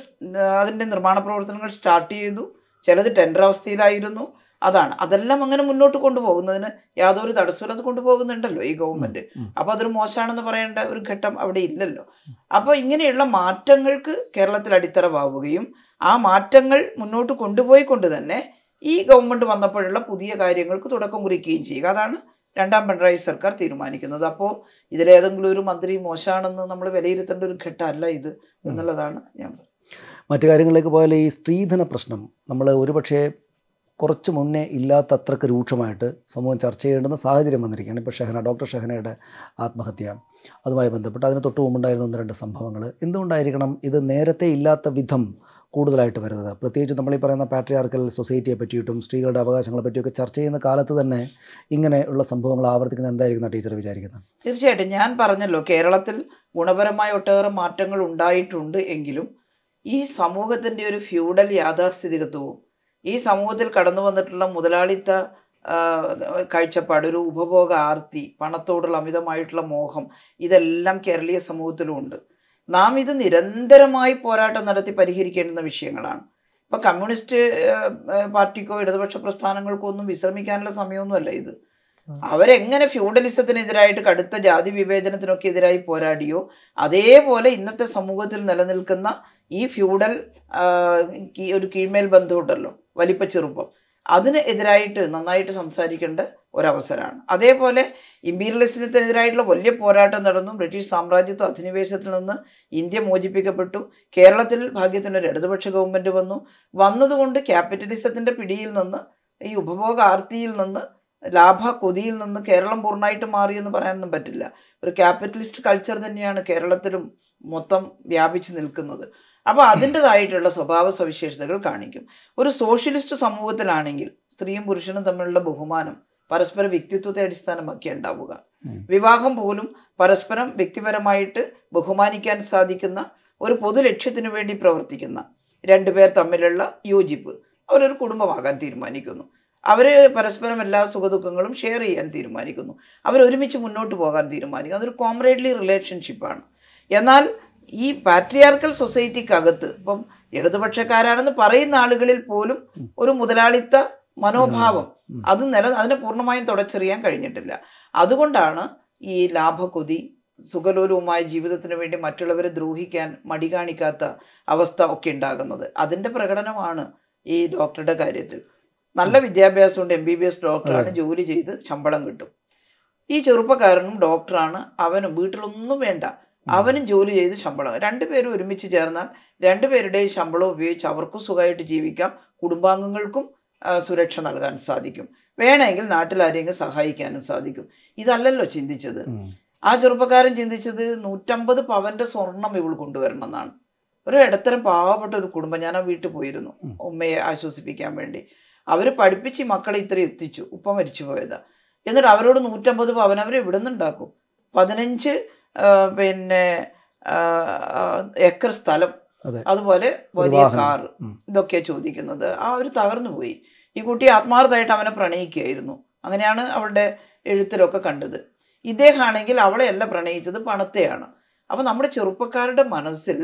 അതിൻ്റെ നിർമ്മാണ പ്രവർത്തനങ്ങൾ സ്റ്റാർട്ട് ചെയ്തു ചിലത് ടെൻഡർ അവസ്ഥയിലായിരുന്നു അതാണ് അതെല്ലാം അങ്ങനെ മുന്നോട്ട് കൊണ്ടുപോകുന്നതിന് യാതൊരു തടസ്സവും അത് കൊണ്ടുപോകുന്നുണ്ടല്ലോ ഈ ഗവൺമെന്റ് അപ്പോൾ അതൊരു മോശമാണെന്ന് പറയേണ്ട ഒരു ഘട്ടം അവിടെ ഇല്ലല്ലോ അപ്പോൾ ഇങ്ങനെയുള്ള മാറ്റങ്ങൾക്ക് കേരളത്തിൽ അടിത്തറവാകുകയും ആ മാറ്റങ്ങൾ മുന്നോട്ട് കൊണ്ടുപോയിക്കൊണ്ട് തന്നെ ഈ ഗവൺമെൻറ് വന്നപ്പോഴുള്ള പുതിയ കാര്യങ്ങൾക്ക് തുടക്കം കുറിക്കുകയും ചെയ്യുക അതാണ് രണ്ടാം പിണറായി സർക്കാർ തീരുമാനിക്കുന്നത് അപ്പോൾ ഇതിലേതെങ്കിലും ഒരു മന്ത്രി മോശമാണെന്ന് നമ്മൾ വിലയിരുത്തേണ്ട ഒരു ഘട്ടമല്ല ഇത് എന്നുള്ളതാണ് ഞാൻ മറ്റു കാര്യങ്ങളിലേക്ക് പോയാൽ ഈ സ്ത്രീധന പ്രശ്നം നമ്മൾ ഒരുപക്ഷെ കുറച്ച് മുന്നേ ഇല്ലാത്ത അത്രക്ക് രൂക്ഷമായിട്ട് സമൂഹം ചർച്ച ചെയ്യേണ്ടുന്ന സാഹചര്യം വന്നിരിക്കുകയാണ് ഇപ്പോൾ ഷെഹന ഡോക്ടർ ഷെഹനയുടെ ആത്മഹത്യ അതുമായി ബന്ധപ്പെട്ട് അതിന് തൊട്ട് മുമ്പുണ്ടായിരുന്ന ഒന്ന് രണ്ട് സംഭവങ്ങൾ എന്തുകൊണ്ടായിരിക്കണം ഇത് നേരത്തെ ഇല്ലാത്ത വിധം കൂടുതലായിട്ട് വരുന്നത് പ്രത്യേകിച്ച് നമ്മൾ ഈ പറയുന്ന പാട്രിയാർക്കൽ സൊസൈറ്റിയെ പറ്റിയിട്ടും സ്ത്രീകളുടെ അവകാശങ്ങളെ പറ്റിയൊക്കെ ചർച്ച ചെയ്യുന്ന കാലത്ത് തന്നെ ഇങ്ങനെയുള്ള സംഭവങ്ങൾ ആവർത്തിക്കുന്നത് എന്തായിരിക്കും ടീച്ചർ വിചാരിക്കുന്നത് തീർച്ചയായിട്ടും ഞാൻ പറഞ്ഞല്ലോ കേരളത്തിൽ ഗുണപരമായ ഒട്ടേറെ മാറ്റങ്ങൾ ഉണ്ടായിട്ടുണ്ട് എങ്കിലും ഈ സമൂഹത്തിൻ്റെ ഒരു ഫ്യൂഡൽ യാഥാസ്ഥിതികത്വവും ഈ സമൂഹത്തിൽ കടന്നു വന്നിട്ടുള്ള മുതലാളിത്ത കാഴ്ചപ്പാട് ഒരു ഉപഭോഗ ആർത്തി പണത്തോടുള്ള അമിതമായിട്ടുള്ള മോഹം ഇതെല്ലാം കേരളീയ സമൂഹത്തിലുമുണ്ട് നാം ഇത് നിരന്തരമായി പോരാട്ടം നടത്തി പരിഹരിക്കേണ്ടുന്ന വിഷയങ്ങളാണ് ഇപ്പൊ കമ്മ്യൂണിസ്റ്റ് പാർട്ടിക്കോ ഇടതുപക്ഷ പ്രസ്ഥാനങ്ങൾക്കോ ഒന്നും വിശ്രമിക്കാനുള്ള സമയമൊന്നുമല്ല ഇത് അവരെങ്ങനെ ഫ്യൂഡലിസത്തിനെതിരായിട്ട് കടുത്ത ജാതി വിവേചനത്തിനൊക്കെ എതിരായി പോരാടിയോ അതേപോലെ ഇന്നത്തെ സമൂഹത്തിൽ നിലനിൽക്കുന്ന ഈ ഫ്യൂഡൽ ഒരു കീഴ്മേൽ ബന്ധമുണ്ടല്ലോ വലിപ്പ ചെറുപ്പം അതിന് എതിരായിട്ട് നന്നായിട്ട് സംസാരിക്കേണ്ട ഒരവസരമാണ് അതേപോലെ ഇമ്പീരിയലിസത്തിനെതിരായിട്ടുള്ള വലിയ പോരാട്ടം നടന്നു ബ്രിട്ടീഷ് സാമ്രാജ്യത്വ അധിനിവേശത്തിൽ നിന്ന് ഇന്ത്യ മോചിപ്പിക്കപ്പെട്ടു കേരളത്തിൽ ഭാഗ്യത്തിനൊരു ഇടതുപക്ഷ ഗവൺമെൻറ് വന്നു വന്നതുകൊണ്ട് ക്യാപിറ്റലിസത്തിൻ്റെ പിടിയിൽ നിന്ന് ഈ ഉപഭോഗ ആർത്തിയിൽ നിന്ന് ലാഭ കൊതിയിൽ നിന്ന് കേരളം പൂർണ്ണമായിട്ട് മാറിയെന്ന് പറയാനൊന്നും പറ്റില്ല ഒരു ക്യാപിറ്റലിസ്റ്റ് കൾച്ചർ തന്നെയാണ് കേരളത്തിലും മൊത്തം വ്യാപിച്ചു നിൽക്കുന്നത് അപ്പോൾ അതിൻ്റെതായിട്ടുള്ള സ്വഭാവ സവിശേഷതകൾ കാണിക്കും ഒരു സോഷ്യലിസ്റ്റ് സമൂഹത്തിലാണെങ്കിൽ സ്ത്രീയും പുരുഷനും തമ്മിലുള്ള ബഹുമാനം പരസ്പര വ്യക്തിത്വത്തെ അടിസ്ഥാനമാക്കി ഉണ്ടാവുക വിവാഹം പോലും പരസ്പരം വ്യക്തിപരമായിട്ട് ബഹുമാനിക്കാൻ സാധിക്കുന്ന ഒരു പൊതു ലക്ഷ്യത്തിനു വേണ്ടി പ്രവർത്തിക്കുന്ന രണ്ടുപേർ തമ്മിലുള്ള യോജിപ്പ് അവരൊരു കുടുംബമാകാൻ തീരുമാനിക്കുന്നു അവർ പരസ്പരം എല്ലാ സുഖദുഃഖങ്ങളും ഷെയർ ചെയ്യാൻ തീരുമാനിക്കുന്നു അവർ ഒരുമിച്ച് മുന്നോട്ട് പോകാൻ തീരുമാനിക്കുന്നു അതൊരു കോംറേഡ്ലി റിലേഷൻഷിപ്പാണ് എന്നാൽ ഈ പാട്രിയാർക്കൽ സൊസൈറ്റിക്കകത്ത് ഇപ്പം ഇടതുപക്ഷക്കാരാണെന്ന് പറയുന്ന ആളുകളിൽ പോലും ഒരു മുതലാളിത്ത മനോഭാവം അത് നില അതിനെ പൂർണ്ണമായും തുടച്ചെറിയാൻ കഴിഞ്ഞിട്ടില്ല അതുകൊണ്ടാണ് ഈ ലാഭക്കൊതി സുഖലോലവുമായ ജീവിതത്തിന് വേണ്ടി മറ്റുള്ളവരെ ദ്രോഹിക്കാൻ മടി കാണിക്കാത്ത അവസ്ഥ ഒക്കെ ഉണ്ടാകുന്നത് അതിൻ്റെ പ്രകടനമാണ് ഈ ഡോക്ടറുടെ കാര്യത്തിൽ നല്ല കൊണ്ട് എം ബി ബി എസ് ഡോക്ടറാണ് ജോലി ചെയ്ത് ശമ്പളം കിട്ടും ഈ ചെറുപ്പക്കാരനും ഡോക്ടറാണ് അവനും വീട്ടിലൊന്നും വേണ്ട അവനും ജോലി ചെയ്ത് ശമ്പളം രണ്ടുപേരും ഒരുമിച്ച് ചേർന്നാൽ രണ്ടുപേരുടെയും ശമ്പളം ഉപയോഗിച്ച് അവർക്കും സുഖമായിട്ട് ജീവിക്കാം കുടുംബാംഗങ്ങൾക്കും സുരക്ഷ നൽകാൻ സാധിക്കും വേണമെങ്കിൽ നാട്ടിൽ സഹായിക്കാനും സാധിക്കും ഇതല്ലല്ലോ ചിന്തിച്ചത് ആ ചെറുപ്പക്കാരൻ ചിന്തിച്ചത് നൂറ്റമ്പത് പവന്റെ സ്വർണം ഇവൾ കൊണ്ടുവരണമെന്നാണ് ഒരു ഇടത്തരം പാവപ്പെട്ട ഒരു കുടുംബം ഞാൻ ആ വീട്ടിൽ പോയിരുന്നു ഉമ്മയെ ആശ്വസിപ്പിക്കാൻ വേണ്ടി അവർ പഠിപ്പിച്ച് മക്കളെ ഇത്ര എത്തിച്ചു ഉപ്പ മരിച്ചു പോയതാ എന്നിട്ട് അവരോട് നൂറ്റമ്പത് പവൻ അവർ നിന്ന് ഉണ്ടാക്കും പതിനഞ്ച് പിന്നെ ഏക്കർ സ്ഥലം അതുപോലെ വലിയ കാർ ഇതൊക്കെയാണ് ചോദിക്കുന്നത് ആ ഒരു തകർന്നു പോയി ഈ കുട്ടി ആത്മാർത്ഥമായിട്ട് അവനെ പ്രണയിക്കുകയായിരുന്നു അങ്ങനെയാണ് അവളുടെ എഴുത്തിലൊക്കെ കണ്ടത് ഇദ്ദേഹമാണെങ്കിൽ അവളെയല്ല പ്രണയിച്ചത് പണത്തെയാണ് അപ്പം നമ്മുടെ ചെറുപ്പക്കാരുടെ മനസ്സിൽ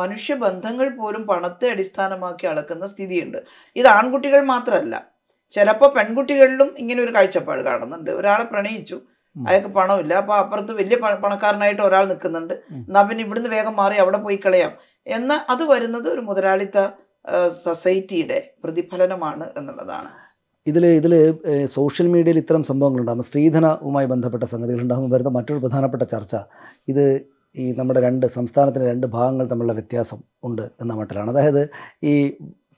മനുഷ്യബന്ധങ്ങൾ പോലും പണത്തെ അടിസ്ഥാനമാക്കി അളക്കുന്ന സ്ഥിതിയുണ്ട് ഇത് ആൺകുട്ടികൾ മാത്രമല്ല ചിലപ്പോൾ പെൺകുട്ടികളിലും ഇങ്ങനെ ഒരു കാഴ്ചപ്പാട് കാണുന്നുണ്ട് ഒരാളെ പ്രണയിച്ചു അയാൾക്ക് പണമില്ല അപ്പൊ അപ്പുറത്ത് വലിയ പണക്കാരനായിട്ട് ഒരാൾ നിൽക്കുന്നുണ്ട് എന്നാ പിന്നെ ഇവിടുന്ന് വേഗം മാറി അവിടെ പോയി കളയാം എന്ന അത് വരുന്നത് ഒരു മുതലാളിത്ത സൊസൈറ്റിയുടെ പ്രതിഫലനമാണ് എന്നുള്ളതാണ് ഇതിൽ ഇതിൽ സോഷ്യൽ മീഡിയയിൽ ഇത്തരം സംഭവങ്ങളുണ്ടാകും സ്ത്രീധനവുമായി ബന്ധപ്പെട്ട സംഗതികൾ ഉണ്ടാകുമ്പോൾ വരുന്ന മറ്റൊരു പ്രധാനപ്പെട്ട ചർച്ച ഇത് ഈ നമ്മുടെ രണ്ട് സംസ്ഥാനത്തിൻ്റെ രണ്ട് ഭാഗങ്ങൾ തമ്മിലുള്ള വ്യത്യാസം ഉണ്ട് എന്ന മട്ടിലാണ് അതായത് ഈ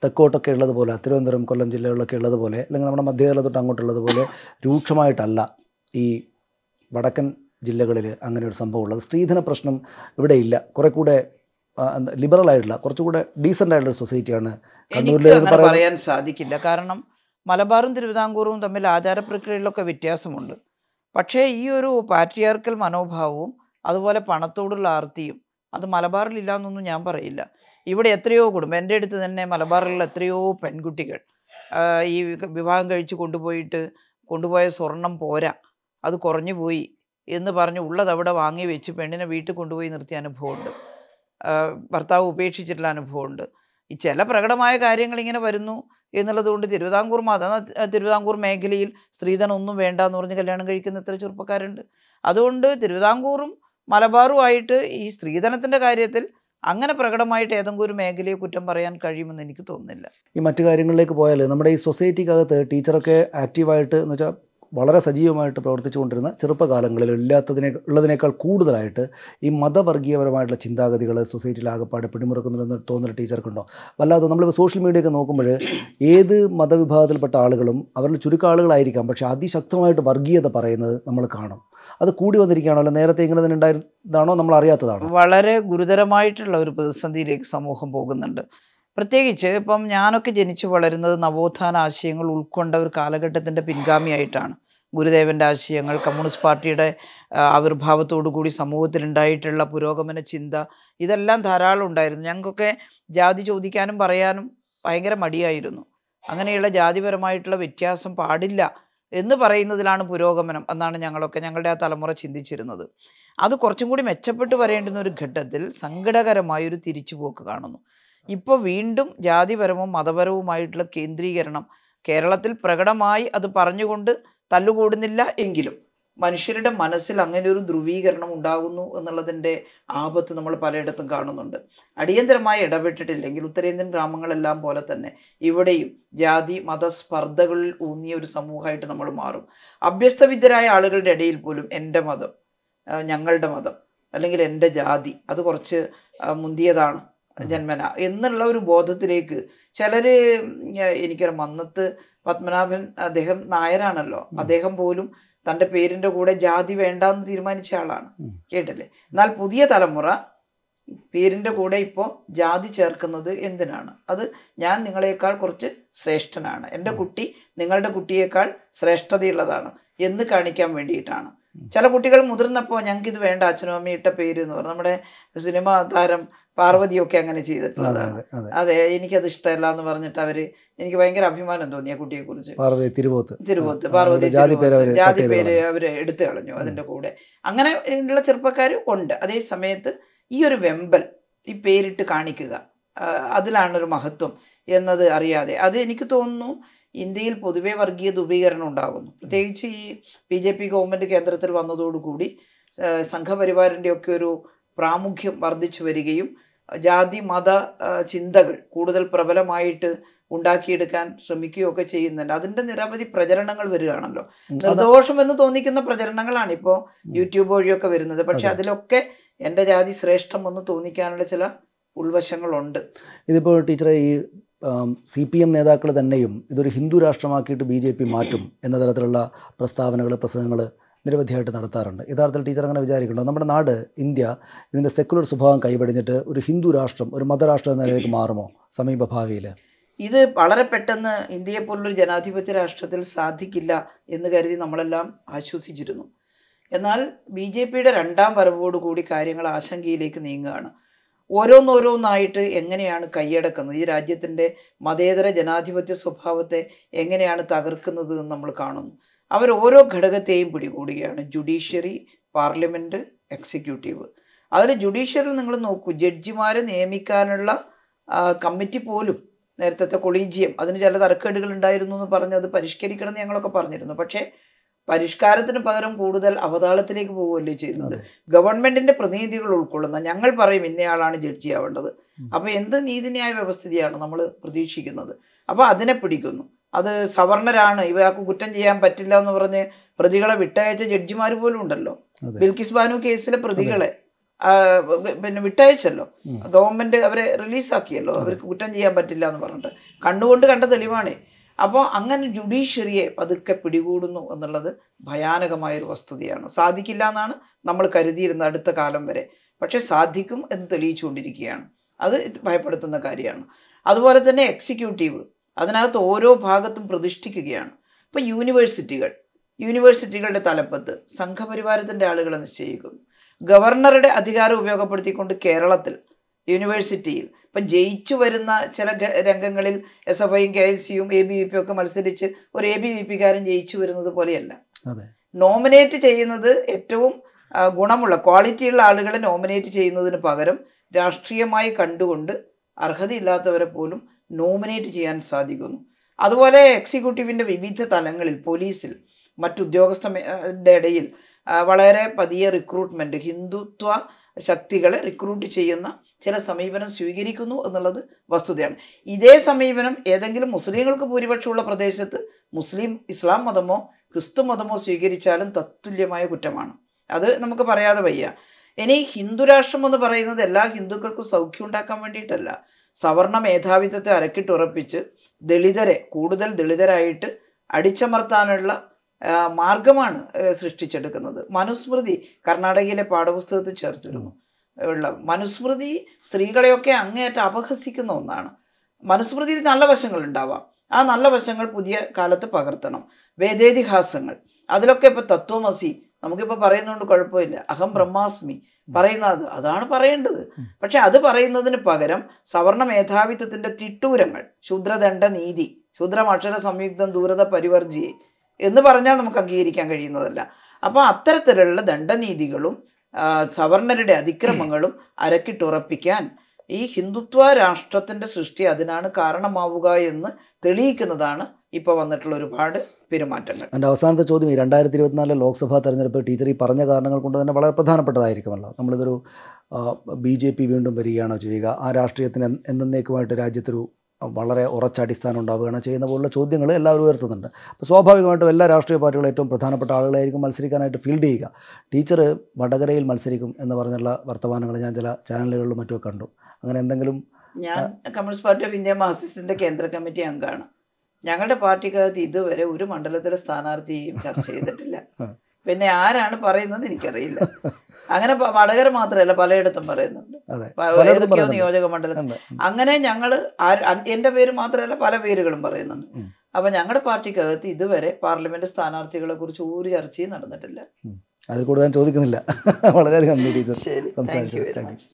തെക്കോട്ടൊക്കെ ഉള്ളതുപോലെ തിരുവനന്തപുരം കൊല്ലം ജില്ലകളിലൊക്കെ ഉള്ളതുപോലെ അല്ലെങ്കിൽ നമ്മുടെ മധ്യകേരള അങ്ങോട്ടുള്ളതുപോലെ രൂക്ഷമായിട്ടല്ല ഈ വടക്കൻ ജില്ലകളിൽ അങ്ങനെ ഒരു സംഭവം ഉള്ളത് സ്ത്രീധന പ്രശ്നം ഇവിടെ ഇല്ല കുറെ കൂടെ ലിബറൽ ആയിട്ടുള്ള കുറച്ചുകൂടെ ഡീസൻ്റ് ആയിട്ടുള്ള സൊസൈറ്റിയാണ് കണ്ണൂരിൽ പറയാൻ സാധിക്കില്ല കാരണം മലബാറും തിരുവിതാംകൂറും തമ്മിൽ ആചാര പ്രക്രിയകളിലൊക്കെ വ്യത്യാസമുണ്ട് പക്ഷേ ഈ ഒരു പാട്രിയാർക്കൽ മനോഭാവവും അതുപോലെ പണത്തോടുള്ള ആർത്തിയും അത് മലബാറിലില്ല എന്നൊന്നും ഞാൻ പറയില്ല ഇവിടെ എത്രയോ കുടുംബം എൻ്റെ അടുത്ത് തന്നെ മലബാറിലുള്ള എത്രയോ പെൺകുട്ടികൾ ഈ വിവാഹം കഴിച്ച് കൊണ്ടുപോയിട്ട് കൊണ്ടുപോയ സ്വർണം പോരാ അത് കുറഞ്ഞു പോയി എന്ന് പറഞ്ഞ് ഉള്ളതവിടെ വാങ്ങി വെച്ച് പെണ്ണിനെ വീട്ടിൽ കൊണ്ടുപോയി നിർത്തിയ അനുഭവമുണ്ട് ഭർത്താവ് ഉപേക്ഷിച്ചിട്ടുള്ള അനുഭവമുണ്ട് ഈ ചില പ്രകടമായ കാര്യങ്ങൾ ഇങ്ങനെ വരുന്നു എന്നുള്ളതുകൊണ്ട് തിരുവിതാംകൂർ മത തിരുവിതാംകൂർ മേഖലയിൽ സ്ത്രീധനം ഒന്നും വേണ്ട എന്ന് പറഞ്ഞ് കല്യാണം കഴിക്കുന്ന എത്ര ചെറുപ്പക്കാരുണ്ട് അതുകൊണ്ട് തിരുവിതാംകൂറും മലബാറുമായിട്ട് ഈ സ്ത്രീധനത്തിൻ്റെ കാര്യത്തിൽ അങ്ങനെ പ്രകടമായിട്ട് ഏതെങ്കിലും ഒരു മേഖലയെ കുറ്റം പറയാൻ കഴിയുമെന്ന് എനിക്ക് തോന്നുന്നില്ല ഈ മറ്റു കാര്യങ്ങളിലേക്ക് പോയാൽ നമ്മുടെ ഈ സൊസൈറ്റിക്കകത്ത് ടീച്ചറൊക്കെ ആക്റ്റീവായിട്ട് എന്ന് വെച്ചാൽ വളരെ സജീവമായിട്ട് പ്രവർത്തിച്ചുകൊണ്ടിരുന്ന ചെറുപ്പകാലങ്ങളിൽ ഇല്ലാത്തതിനെ ഉള്ളതിനേക്കാൾ കൂടുതലായിട്ട് ഈ മതവർഗീയപരമായിട്ടുള്ള ചിന്താഗതികൾ സൊസൈറ്റിയിൽ ആകെപ്പാട് പിടിമുറുക്കുന്നുണ്ടെന്ന് തോന്നുന്ന ടീച്ചർക്കുണ്ടോ വല്ലാതെ നമ്മളിപ്പോൾ സോഷ്യൽ മീഡിയ ഒക്കെ നോക്കുമ്പോൾ ഏത് മതവിഭാഗത്തിൽപ്പെട്ട ആളുകളും അവരിൽ ചുരുക്ക ആളുകളായിരിക്കാം പക്ഷേ അതിശക്തമായിട്ട് വർഗീയത പറയുന്നത് നമ്മൾ കാണും അത് കൂടി വന്നിരിക്കുകയാണോ അല്ല നേരത്തെ ഇങ്ങനെ തന്നെ ഉണ്ടായിരുന്നതാണോ നമ്മൾ അറിയാത്തതാണോ വളരെ ഗുരുതരമായിട്ടുള്ള ഒരു പ്രതിസന്ധിയിലേക്ക് സമൂഹം പോകുന്നുണ്ട് പ്രത്യേകിച്ച് ഇപ്പം ഞാനൊക്കെ ജനിച്ചു വളരുന്നത് നവോത്ഥാന ആശയങ്ങൾ ഉൾക്കൊണ്ട ഒരു കാലഘട്ടത്തിൻ്റെ പിൻഗാമിയായിട്ടാണ് ഗുരുദേവൻ്റെ ആശയങ്ങൾ കമ്മ്യൂണിസ്റ്റ് പാർട്ടിയുടെ ആവിർഭാവത്തോടുകൂടി സമൂഹത്തിലുണ്ടായിട്ടുള്ള പുരോഗമന ചിന്ത ഇതെല്ലാം ധാരാളം ഉണ്ടായിരുന്നു ഞങ്ങൾക്കൊക്കെ ജാതി ചോദിക്കാനും പറയാനും ഭയങ്കര മടിയായിരുന്നു അങ്ങനെയുള്ള ജാതിപരമായിട്ടുള്ള വ്യത്യാസം പാടില്ല എന്ന് പറയുന്നതിലാണ് പുരോഗമനം എന്നാണ് ഞങ്ങളൊക്കെ ഞങ്ങളുടെ ആ തലമുറ ചിന്തിച്ചിരുന്നത് അത് കുറച്ചും കൂടി മെച്ചപ്പെട്ട് വരേണ്ടുന്ന ഒരു ഘട്ടത്തിൽ സങ്കടകരമായൊരു തിരിച്ചുപോക്ക് കാണുന്നു ഇപ്പോൾ വീണ്ടും ജാതിപരവും മതപരവുമായിട്ടുള്ള കേന്ദ്രീകരണം കേരളത്തിൽ പ്രകടമായി അത് പറഞ്ഞുകൊണ്ട് തല്ലുകൂടുന്നില്ല എങ്കിലും മനുഷ്യരുടെ മനസ്സിൽ അങ്ങനെ ഒരു ധ്രുവീകരണം ഉണ്ടാകുന്നു എന്നുള്ളതിൻ്റെ ആപത്ത് നമ്മൾ പലയിടത്തും കാണുന്നുണ്ട് അടിയന്തരമായി ഇടപെട്ടിട്ടില്ലെങ്കിൽ ഉത്തരേന്ത്യൻ ഗ്രാമങ്ങളെല്ലാം പോലെ തന്നെ ഇവിടെയും ജാതി മതസ്പർദ്ധകളിൽ ഊന്നിയ ഒരു സമൂഹമായിട്ട് നമ്മൾ മാറും അഭ്യസ്തവിദ്യരായ ആളുകളുടെ ഇടയിൽ പോലും എൻ്റെ മതം ഞങ്ങളുടെ മതം അല്ലെങ്കിൽ എൻ്റെ ജാതി അത് കുറച്ച് മുന്തിയതാണ് ജന്മന എന്നുള്ള ഒരു ബോധത്തിലേക്ക് ചിലർ എനിക്കൊരു മന്നത്ത് പത്മനാഭൻ അദ്ദേഹം നായരാണല്ലോ അദ്ദേഹം പോലും തൻ്റെ പേരിൻ്റെ കൂടെ ജാതി വേണ്ടെന്ന് തീരുമാനിച്ച ആളാണ് കേട്ടല്ലേ എന്നാൽ പുതിയ തലമുറ പേരിൻ്റെ കൂടെ ഇപ്പോൾ ജാതി ചേർക്കുന്നത് എന്തിനാണ് അത് ഞാൻ നിങ്ങളെക്കാൾ കുറച്ച് ശ്രേഷ്ഠനാണ് എൻ്റെ കുട്ടി നിങ്ങളുടെ കുട്ടിയേക്കാൾ ശ്രേഷ്ഠതയുള്ളതാണ് എന്ന് കാണിക്കാൻ വേണ്ടിയിട്ടാണ് ചില കുട്ടികൾ മുതിർന്നപ്പോൾ ഞങ്ങൾക്ക് ഇത് വേണ്ട അച്ഛനും അമ്മയും ഇട്ട പേര് എന്ന് പറഞ്ഞു നമ്മുടെ സിനിമാ താരം പാർവതിയൊക്കെ അങ്ങനെ ചെയ്തിട്ടുള്ളതാണ് അതെ എനിക്കത് ഇഷ്ടമല്ല എന്ന് പറഞ്ഞിട്ട് അവര് എനിക്ക് ഭയങ്കര അഭിമാനം തോന്നിയ കുട്ടിയെ കുറിച്ച് തിരുവോത്ത് തിരുവോത്ത് പാർവതി ജാതി പേര് അവര് എടുത്തു കളഞ്ഞു അതിന്റെ കൂടെ അങ്ങനെ ഉള്ള ചെറുപ്പക്കാരും ഉണ്ട് അതേ സമയത്ത് ഈ ഒരു വെമ്പൽ ഈ പേരിട്ട് കാണിക്കുക അതിലാണൊരു മഹത്വം എന്നത് അറിയാതെ അത് എനിക്ക് തോന്നുന്നു ഇന്ത്യയിൽ പൊതുവെ വർഗീയ ധ്രുവീകരണം ഉണ്ടാകുന്നു പ്രത്യേകിച്ച് ഈ ബി ജെ പി ഗവൺമെന്റ് കേന്ദ്രത്തിൽ വന്നതോടുകൂടി സംഘപരിവാറിൻ്റെ ഒക്കെ ഒരു പ്രാമുഖ്യം വർദ്ധിച്ചു വരികയും ജാതി മത ചിന്തകൾ കൂടുതൽ പ്രബലമായിട്ട് ഉണ്ടാക്കിയെടുക്കാൻ ശ്രമിക്കുകയൊക്കെ ചെയ്യുന്നുണ്ട് അതിന്റെ നിരവധി പ്രചരണങ്ങൾ വരികയാണല്ലോ നിർദോഷം എന്ന് തോന്നിക്കുന്ന പ്രചരണങ്ങളാണ് ഇപ്പോൾ യൂട്യൂബ് വഴിയൊക്കെ വരുന്നത് പക്ഷെ അതിലൊക്കെ എൻ്റെ ജാതി ശ്രേഷ്ഠം എന്ന് തോന്നിക്കാനുള്ള ചില ഉൾവശങ്ങളുണ്ട് ഇതിപ്പോൾ ടീച്ചറെ ഈ സി പി എം നേതാക്കൾ തന്നെയും ഇതൊരു ഹിന്ദു രാഷ്ട്രമാക്കിയിട്ട് ബി ജെ പി മാറ്റും എന്ന തരത്തിലുള്ള പ്രസ്താവനകൾ പ്രസംഗങ്ങൾ നിരവധിയായിട്ട് നടത്താറുണ്ട് യഥാർത്ഥത്തിൽ ടീച്ചർ അങ്ങനെ വിചാരിക്കുന്നുണ്ടോ നമ്മുടെ നാട് ഇന്ത്യ ഇതിൻ്റെ സെക്കുലർ സ്വഭാവം കൈപടിഞ്ഞിട്ട് ഒരു ഹിന്ദു രാഷ്ട്രം ഒരു മതരാഷ്ട്രം എന്ന നിലയിലേക്ക് മാറുമോ സമീപഭാവിയിൽ ഇത് വളരെ പെട്ടെന്ന് ഇന്ത്യയെ പോലുള്ളൊരു ജനാധിപത്യ രാഷ്ട്രത്തിൽ സാധിക്കില്ല എന്ന് കരുതി നമ്മളെല്ലാം ആശ്വസിച്ചിരുന്നു എന്നാൽ ബി ജെ പിയുടെ രണ്ടാം വരവോടുകൂടി കാര്യങ്ങൾ ആശങ്കയിലേക്ക് നീങ്ങുകയാണ് ഓരോന്നോരോന്നായിട്ട് എങ്ങനെയാണ് കൈയടക്കുന്നത് ഈ രാജ്യത്തിൻ്റെ മതേതര ജനാധിപത്യ സ്വഭാവത്തെ എങ്ങനെയാണ് തകർക്കുന്നത് എന്ന് നമ്മൾ കാണുന്നു അവർ ഓരോ ഘടകത്തെയും പിടികൂടുകയാണ് ജുഡീഷ്യറി പാർലമെൻറ്റ് എക്സിക്യൂട്ടീവ് അതിൽ ജുഡീഷ്യറി നിങ്ങൾ നോക്കൂ ജഡ്ജിമാരെ നിയമിക്കാനുള്ള കമ്മിറ്റി പോലും നേരത്തെ കൊളീജിയം അതിന് ചില തർക്കേടുകൾ ഉണ്ടായിരുന്നു എന്ന് പറഞ്ഞ് അത് എന്ന് ഞങ്ങളൊക്കെ പറഞ്ഞിരുന്നു പക്ഷേ പരിഷ്കാരത്തിന് പകരം കൂടുതൽ അവതാളത്തിലേക്ക് പോവുകയല്ലേ ചെയ്യുന്നത് ഗവൺമെന്റിന്റെ പ്രതിനിധികൾ ഉൾക്കൊള്ളുന്ന ഞങ്ങൾ പറയും ഇന്നയാളാണ് ജഡ്ജി ആവേണ്ടത് അപ്പോൾ എന്ത് നീതിന്യായ വ്യവസ്ഥിതിയാണ് നമ്മൾ പ്രതീക്ഷിക്കുന്നത് അപ്പോൾ അതിനെ പിടിക്കുന്നു അത് സവർണരാണ് ഇവർക്ക് കുറ്റം ചെയ്യാൻ പറ്റില്ല എന്ന് പറഞ്ഞ് പ്രതികളെ വിട്ടയച്ച ജഡ്ജിമാർ പോലും ഉണ്ടല്ലോ ബിൽകിസ് ബാനു കേസിലെ പ്രതികളെ പിന്നെ വിട്ടയച്ചല്ലോ ഗവൺമെന്റ് അവരെ റിലീസാക്കിയല്ലോ അവർക്ക് കുറ്റം ചെയ്യാൻ പറ്റില്ല എന്ന് പറഞ്ഞിട്ട് കണ്ണുകൊണ്ട് കണ്ട തെളിവാണ് അപ്പോൾ അങ്ങനെ ജുഡീഷ്യറിയെ പതുക്കെ പിടികൂടുന്നു എന്നുള്ളത് ഭയാനകമായൊരു വസ്തുതയാണ് സാധിക്കില്ല എന്നാണ് നമ്മൾ കരുതിയിരുന്നത് അടുത്ത കാലം വരെ പക്ഷെ സാധിക്കും എന്ന് തെളിയിച്ചുകൊണ്ടിരിക്കുകയാണ് അത് ഭയപ്പെടുത്തുന്ന കാര്യമാണ് അതുപോലെ തന്നെ എക്സിക്യൂട്ടീവ് അതിനകത്ത് ഓരോ ഭാഗത്തും പ്രതിഷ്ഠിക്കുകയാണ് ഇപ്പം യൂണിവേഴ്സിറ്റികൾ യൂണിവേഴ്സിറ്റികളുടെ തലപ്പത്ത് സംഘപരിവാരത്തിൻ്റെ ആളുകളെ നിശ്ചയിക്കുന്നു ഗവർണറുടെ അധികാരം ഉപയോഗപ്പെടുത്തിക്കൊണ്ട് കേരളത്തിൽ യൂണിവേഴ്സിറ്റിയിൽ ഇപ്പം ജയിച്ചു വരുന്ന ചില രംഗങ്ങളിൽ എസ് എഫ് ഐയും കെ ഐ സിയും എ ബി വി പി ഒക്കെ മത്സരിച്ച് ഒരു എ ബി വി പിക്കാരൻ ജയിച്ചു വരുന്നത് പോലെയല്ല നോമിനേറ്റ് ചെയ്യുന്നത് ഏറ്റവും ഗുണമുള്ള ക്വാളിറ്റിയുള്ള ആളുകളെ നോമിനേറ്റ് ചെയ്യുന്നതിന് പകരം രാഷ്ട്രീയമായി കണ്ടുകൊണ്ട് അർഹതയില്ലാത്തവരെ പോലും നോമിനേറ്റ് ചെയ്യാൻ സാധിക്കുന്നു അതുപോലെ എക്സിക്യൂട്ടീവിൻ്റെ വിവിധ തലങ്ങളിൽ പോലീസിൽ മറ്റുദ്യോഗസ്ഥരുടെ ഇടയിൽ വളരെ പതിയെ റിക്രൂട്ട്മെൻറ്റ് ഹിന്ദുത്വ ശക്തികളെ റിക്രൂട്ട് ചെയ്യുന്ന ചില സമീപനം സ്വീകരിക്കുന്നു എന്നുള്ളത് വസ്തുതയാണ് ഇതേ സമീപനം ഏതെങ്കിലും മുസ്ലിങ്ങൾക്ക് ഭൂരിപക്ഷമുള്ള പ്രദേശത്ത് മുസ്ലിം ഇസ്ലാം മതമോ ക്രിസ്തു മതമോ സ്വീകരിച്ചാലും തത്തുല്യമായ കുറ്റമാണ് അത് നമുക്ക് പറയാതെ വയ്യ ഇനി ഹിന്ദുരാഷ്ട്രം എന്ന് പറയുന്നത് എല്ലാ ഹിന്ദുക്കൾക്കും സൗഖ്യം ഉണ്ടാക്കാൻ വേണ്ടിയിട്ടല്ല സവർണ മേധാവിത്വത്തെ അരക്കിട്ടുറപ്പിച്ച് ദളിതരെ കൂടുതൽ ദളിതരായിട്ട് അടിച്ചമർത്താനുള്ള മാർഗമാണ് സൃഷ്ടിച്ചെടുക്കുന്നത് മനുസ്മൃതി കർണാടകയിലെ പാഠപുസ്തകത്തിൽ ചേർത്തിരുന്നു ഉള്ള മനുസ്മൃതി സ്ത്രീകളെയൊക്കെ അങ്ങേയറ്റം അപഹസിക്കുന്ന ഒന്നാണ് മനുസ്മൃതിയിൽ നല്ല വശങ്ങൾ ഉണ്ടാവാം ആ നല്ല വശങ്ങൾ പുതിയ കാലത്ത് പകർത്തണം വേദേതിഹാസങ്ങൾ അതിലൊക്കെ ഇപ്പോൾ തത്വമസി നമുക്കിപ്പോൾ പറയുന്നതുകൊണ്ട് കുഴപ്പമില്ല അഹം ബ്രഹ്മാസ്മി പറയുന്ന അത് അതാണ് പറയേണ്ടത് പക്ഷെ അത് പറയുന്നതിന് പകരം സവർണ മേധാവിത്വത്തിൻ്റെ തിട്ടൂരങ്ങൾ ശൂദ്രദണ്ഡ നീതി അക്ഷര സംയുക്തം ദൂരത പരിവർജിയെ എന്ന് പറഞ്ഞാൽ നമുക്ക് അംഗീകരിക്കാൻ കഴിയുന്നതല്ല അപ്പോൾ അത്തരത്തിലുള്ള ദണ്ഡനീതികളും സവർണരുടെ അതിക്രമങ്ങളും അരക്കിട്ടുറപ്പിക്കാൻ ഈ ഹിന്ദുത്വ രാഷ്ട്രത്തിൻ്റെ സൃഷ്ടി അതിനാണ് കാരണമാവുക എന്ന് തെളിയിക്കുന്നതാണ് ഇപ്പോൾ വന്നിട്ടുള്ള ഒരുപാട് പെരുമാറ്റങ്ങൾ എൻ്റെ അവസാനത്തെ ചോദ്യം ഈ രണ്ടായിരത്തി ഇരുപത്തിനാലിലെ ലോക്സഭാ തെരഞ്ഞെടുപ്പ് ടീച്ചർ ഈ പറഞ്ഞ കാരണങ്ങൾ കൊണ്ട് തന്നെ വളരെ പ്രധാനപ്പെട്ടതായിരിക്കുമല്ലോ നമ്മളിതൊരു ബി ജെ പി വീണ്ടും വരികയാണോ ചെയ്യുക ആ രാഷ്ട്രീയത്തിന് എന്നേക്കുമായിട്ട് രാജ്യത്തൊരു വളരെ ഉറച്ച അടിസ്ഥാനം ഉണ്ടാവുകയാണ് ചെയ്യുന്ന പോലുള്ള ചോദ്യങ്ങൾ എല്ലാവരും ഉയർത്തുന്നുണ്ട് അപ്പോൾ സ്വാഭാവികമായിട്ടും എല്ലാ രാഷ്ട്രീയ പാർട്ടികളും ഏറ്റവും പ്രധാനപ്പെട്ട ആളുകളായിരിക്കും മത്സരിക്കാനായിട്ട് ഫീൽഡ് ചെയ്യുക ടീച്ചർ വടകരയിൽ മത്സരിക്കും എന്ന് പറഞ്ഞുള്ള വർത്തമാനങ്ങൾ ഞാൻ ചില ചാനലുകളിലും മറ്റുമൊക്കെ കണ്ടു അങ്ങനെ എന്തെങ്കിലും ഞാൻ കമ്മ്യൂണിസ്റ്റ് പാർട്ടി ഓഫ് ഇന്ത്യ മാർസിസ്റ്റിൻ്റെ കേന്ദ്ര കമ്മിറ്റി അംഗമാണ് ഞങ്ങളുടെ പാർട്ടിക്കകത്ത് ഇതുവരെ ഒരു മണ്ഡലത്തിലെ സ്ഥാനാർത്ഥിയെയും ചർച്ച ചെയ്തിട്ടില്ല പിന്നെ ആരാണ് പറയുന്നത് എനിക്കറിയില്ല അങ്ങനെ വടകര മാത്രമല്ല പലയിടത്തും പറയുന്നുണ്ട് ഏതൊക്കെയോ നിയോജക മണ്ഡലത്തിൽ അങ്ങനെ ഞങ്ങൾ എൻ്റെ പേര് മാത്രമല്ല പല പേരുകളും പറയുന്നുണ്ട് അപ്പൊ ഞങ്ങളുടെ പാർട്ടിക്കകത്ത് ഇതുവരെ പാർലമെന്റ് സ്ഥാനാർത്ഥികളെ കുറിച്ച് ഒരു ചർച്ചയും നടന്നിട്ടില്ല അതിൽ കൂടുതൽ ചോദിക്കുന്നില്ല വളരെയധികം ശരി താങ്ക് യു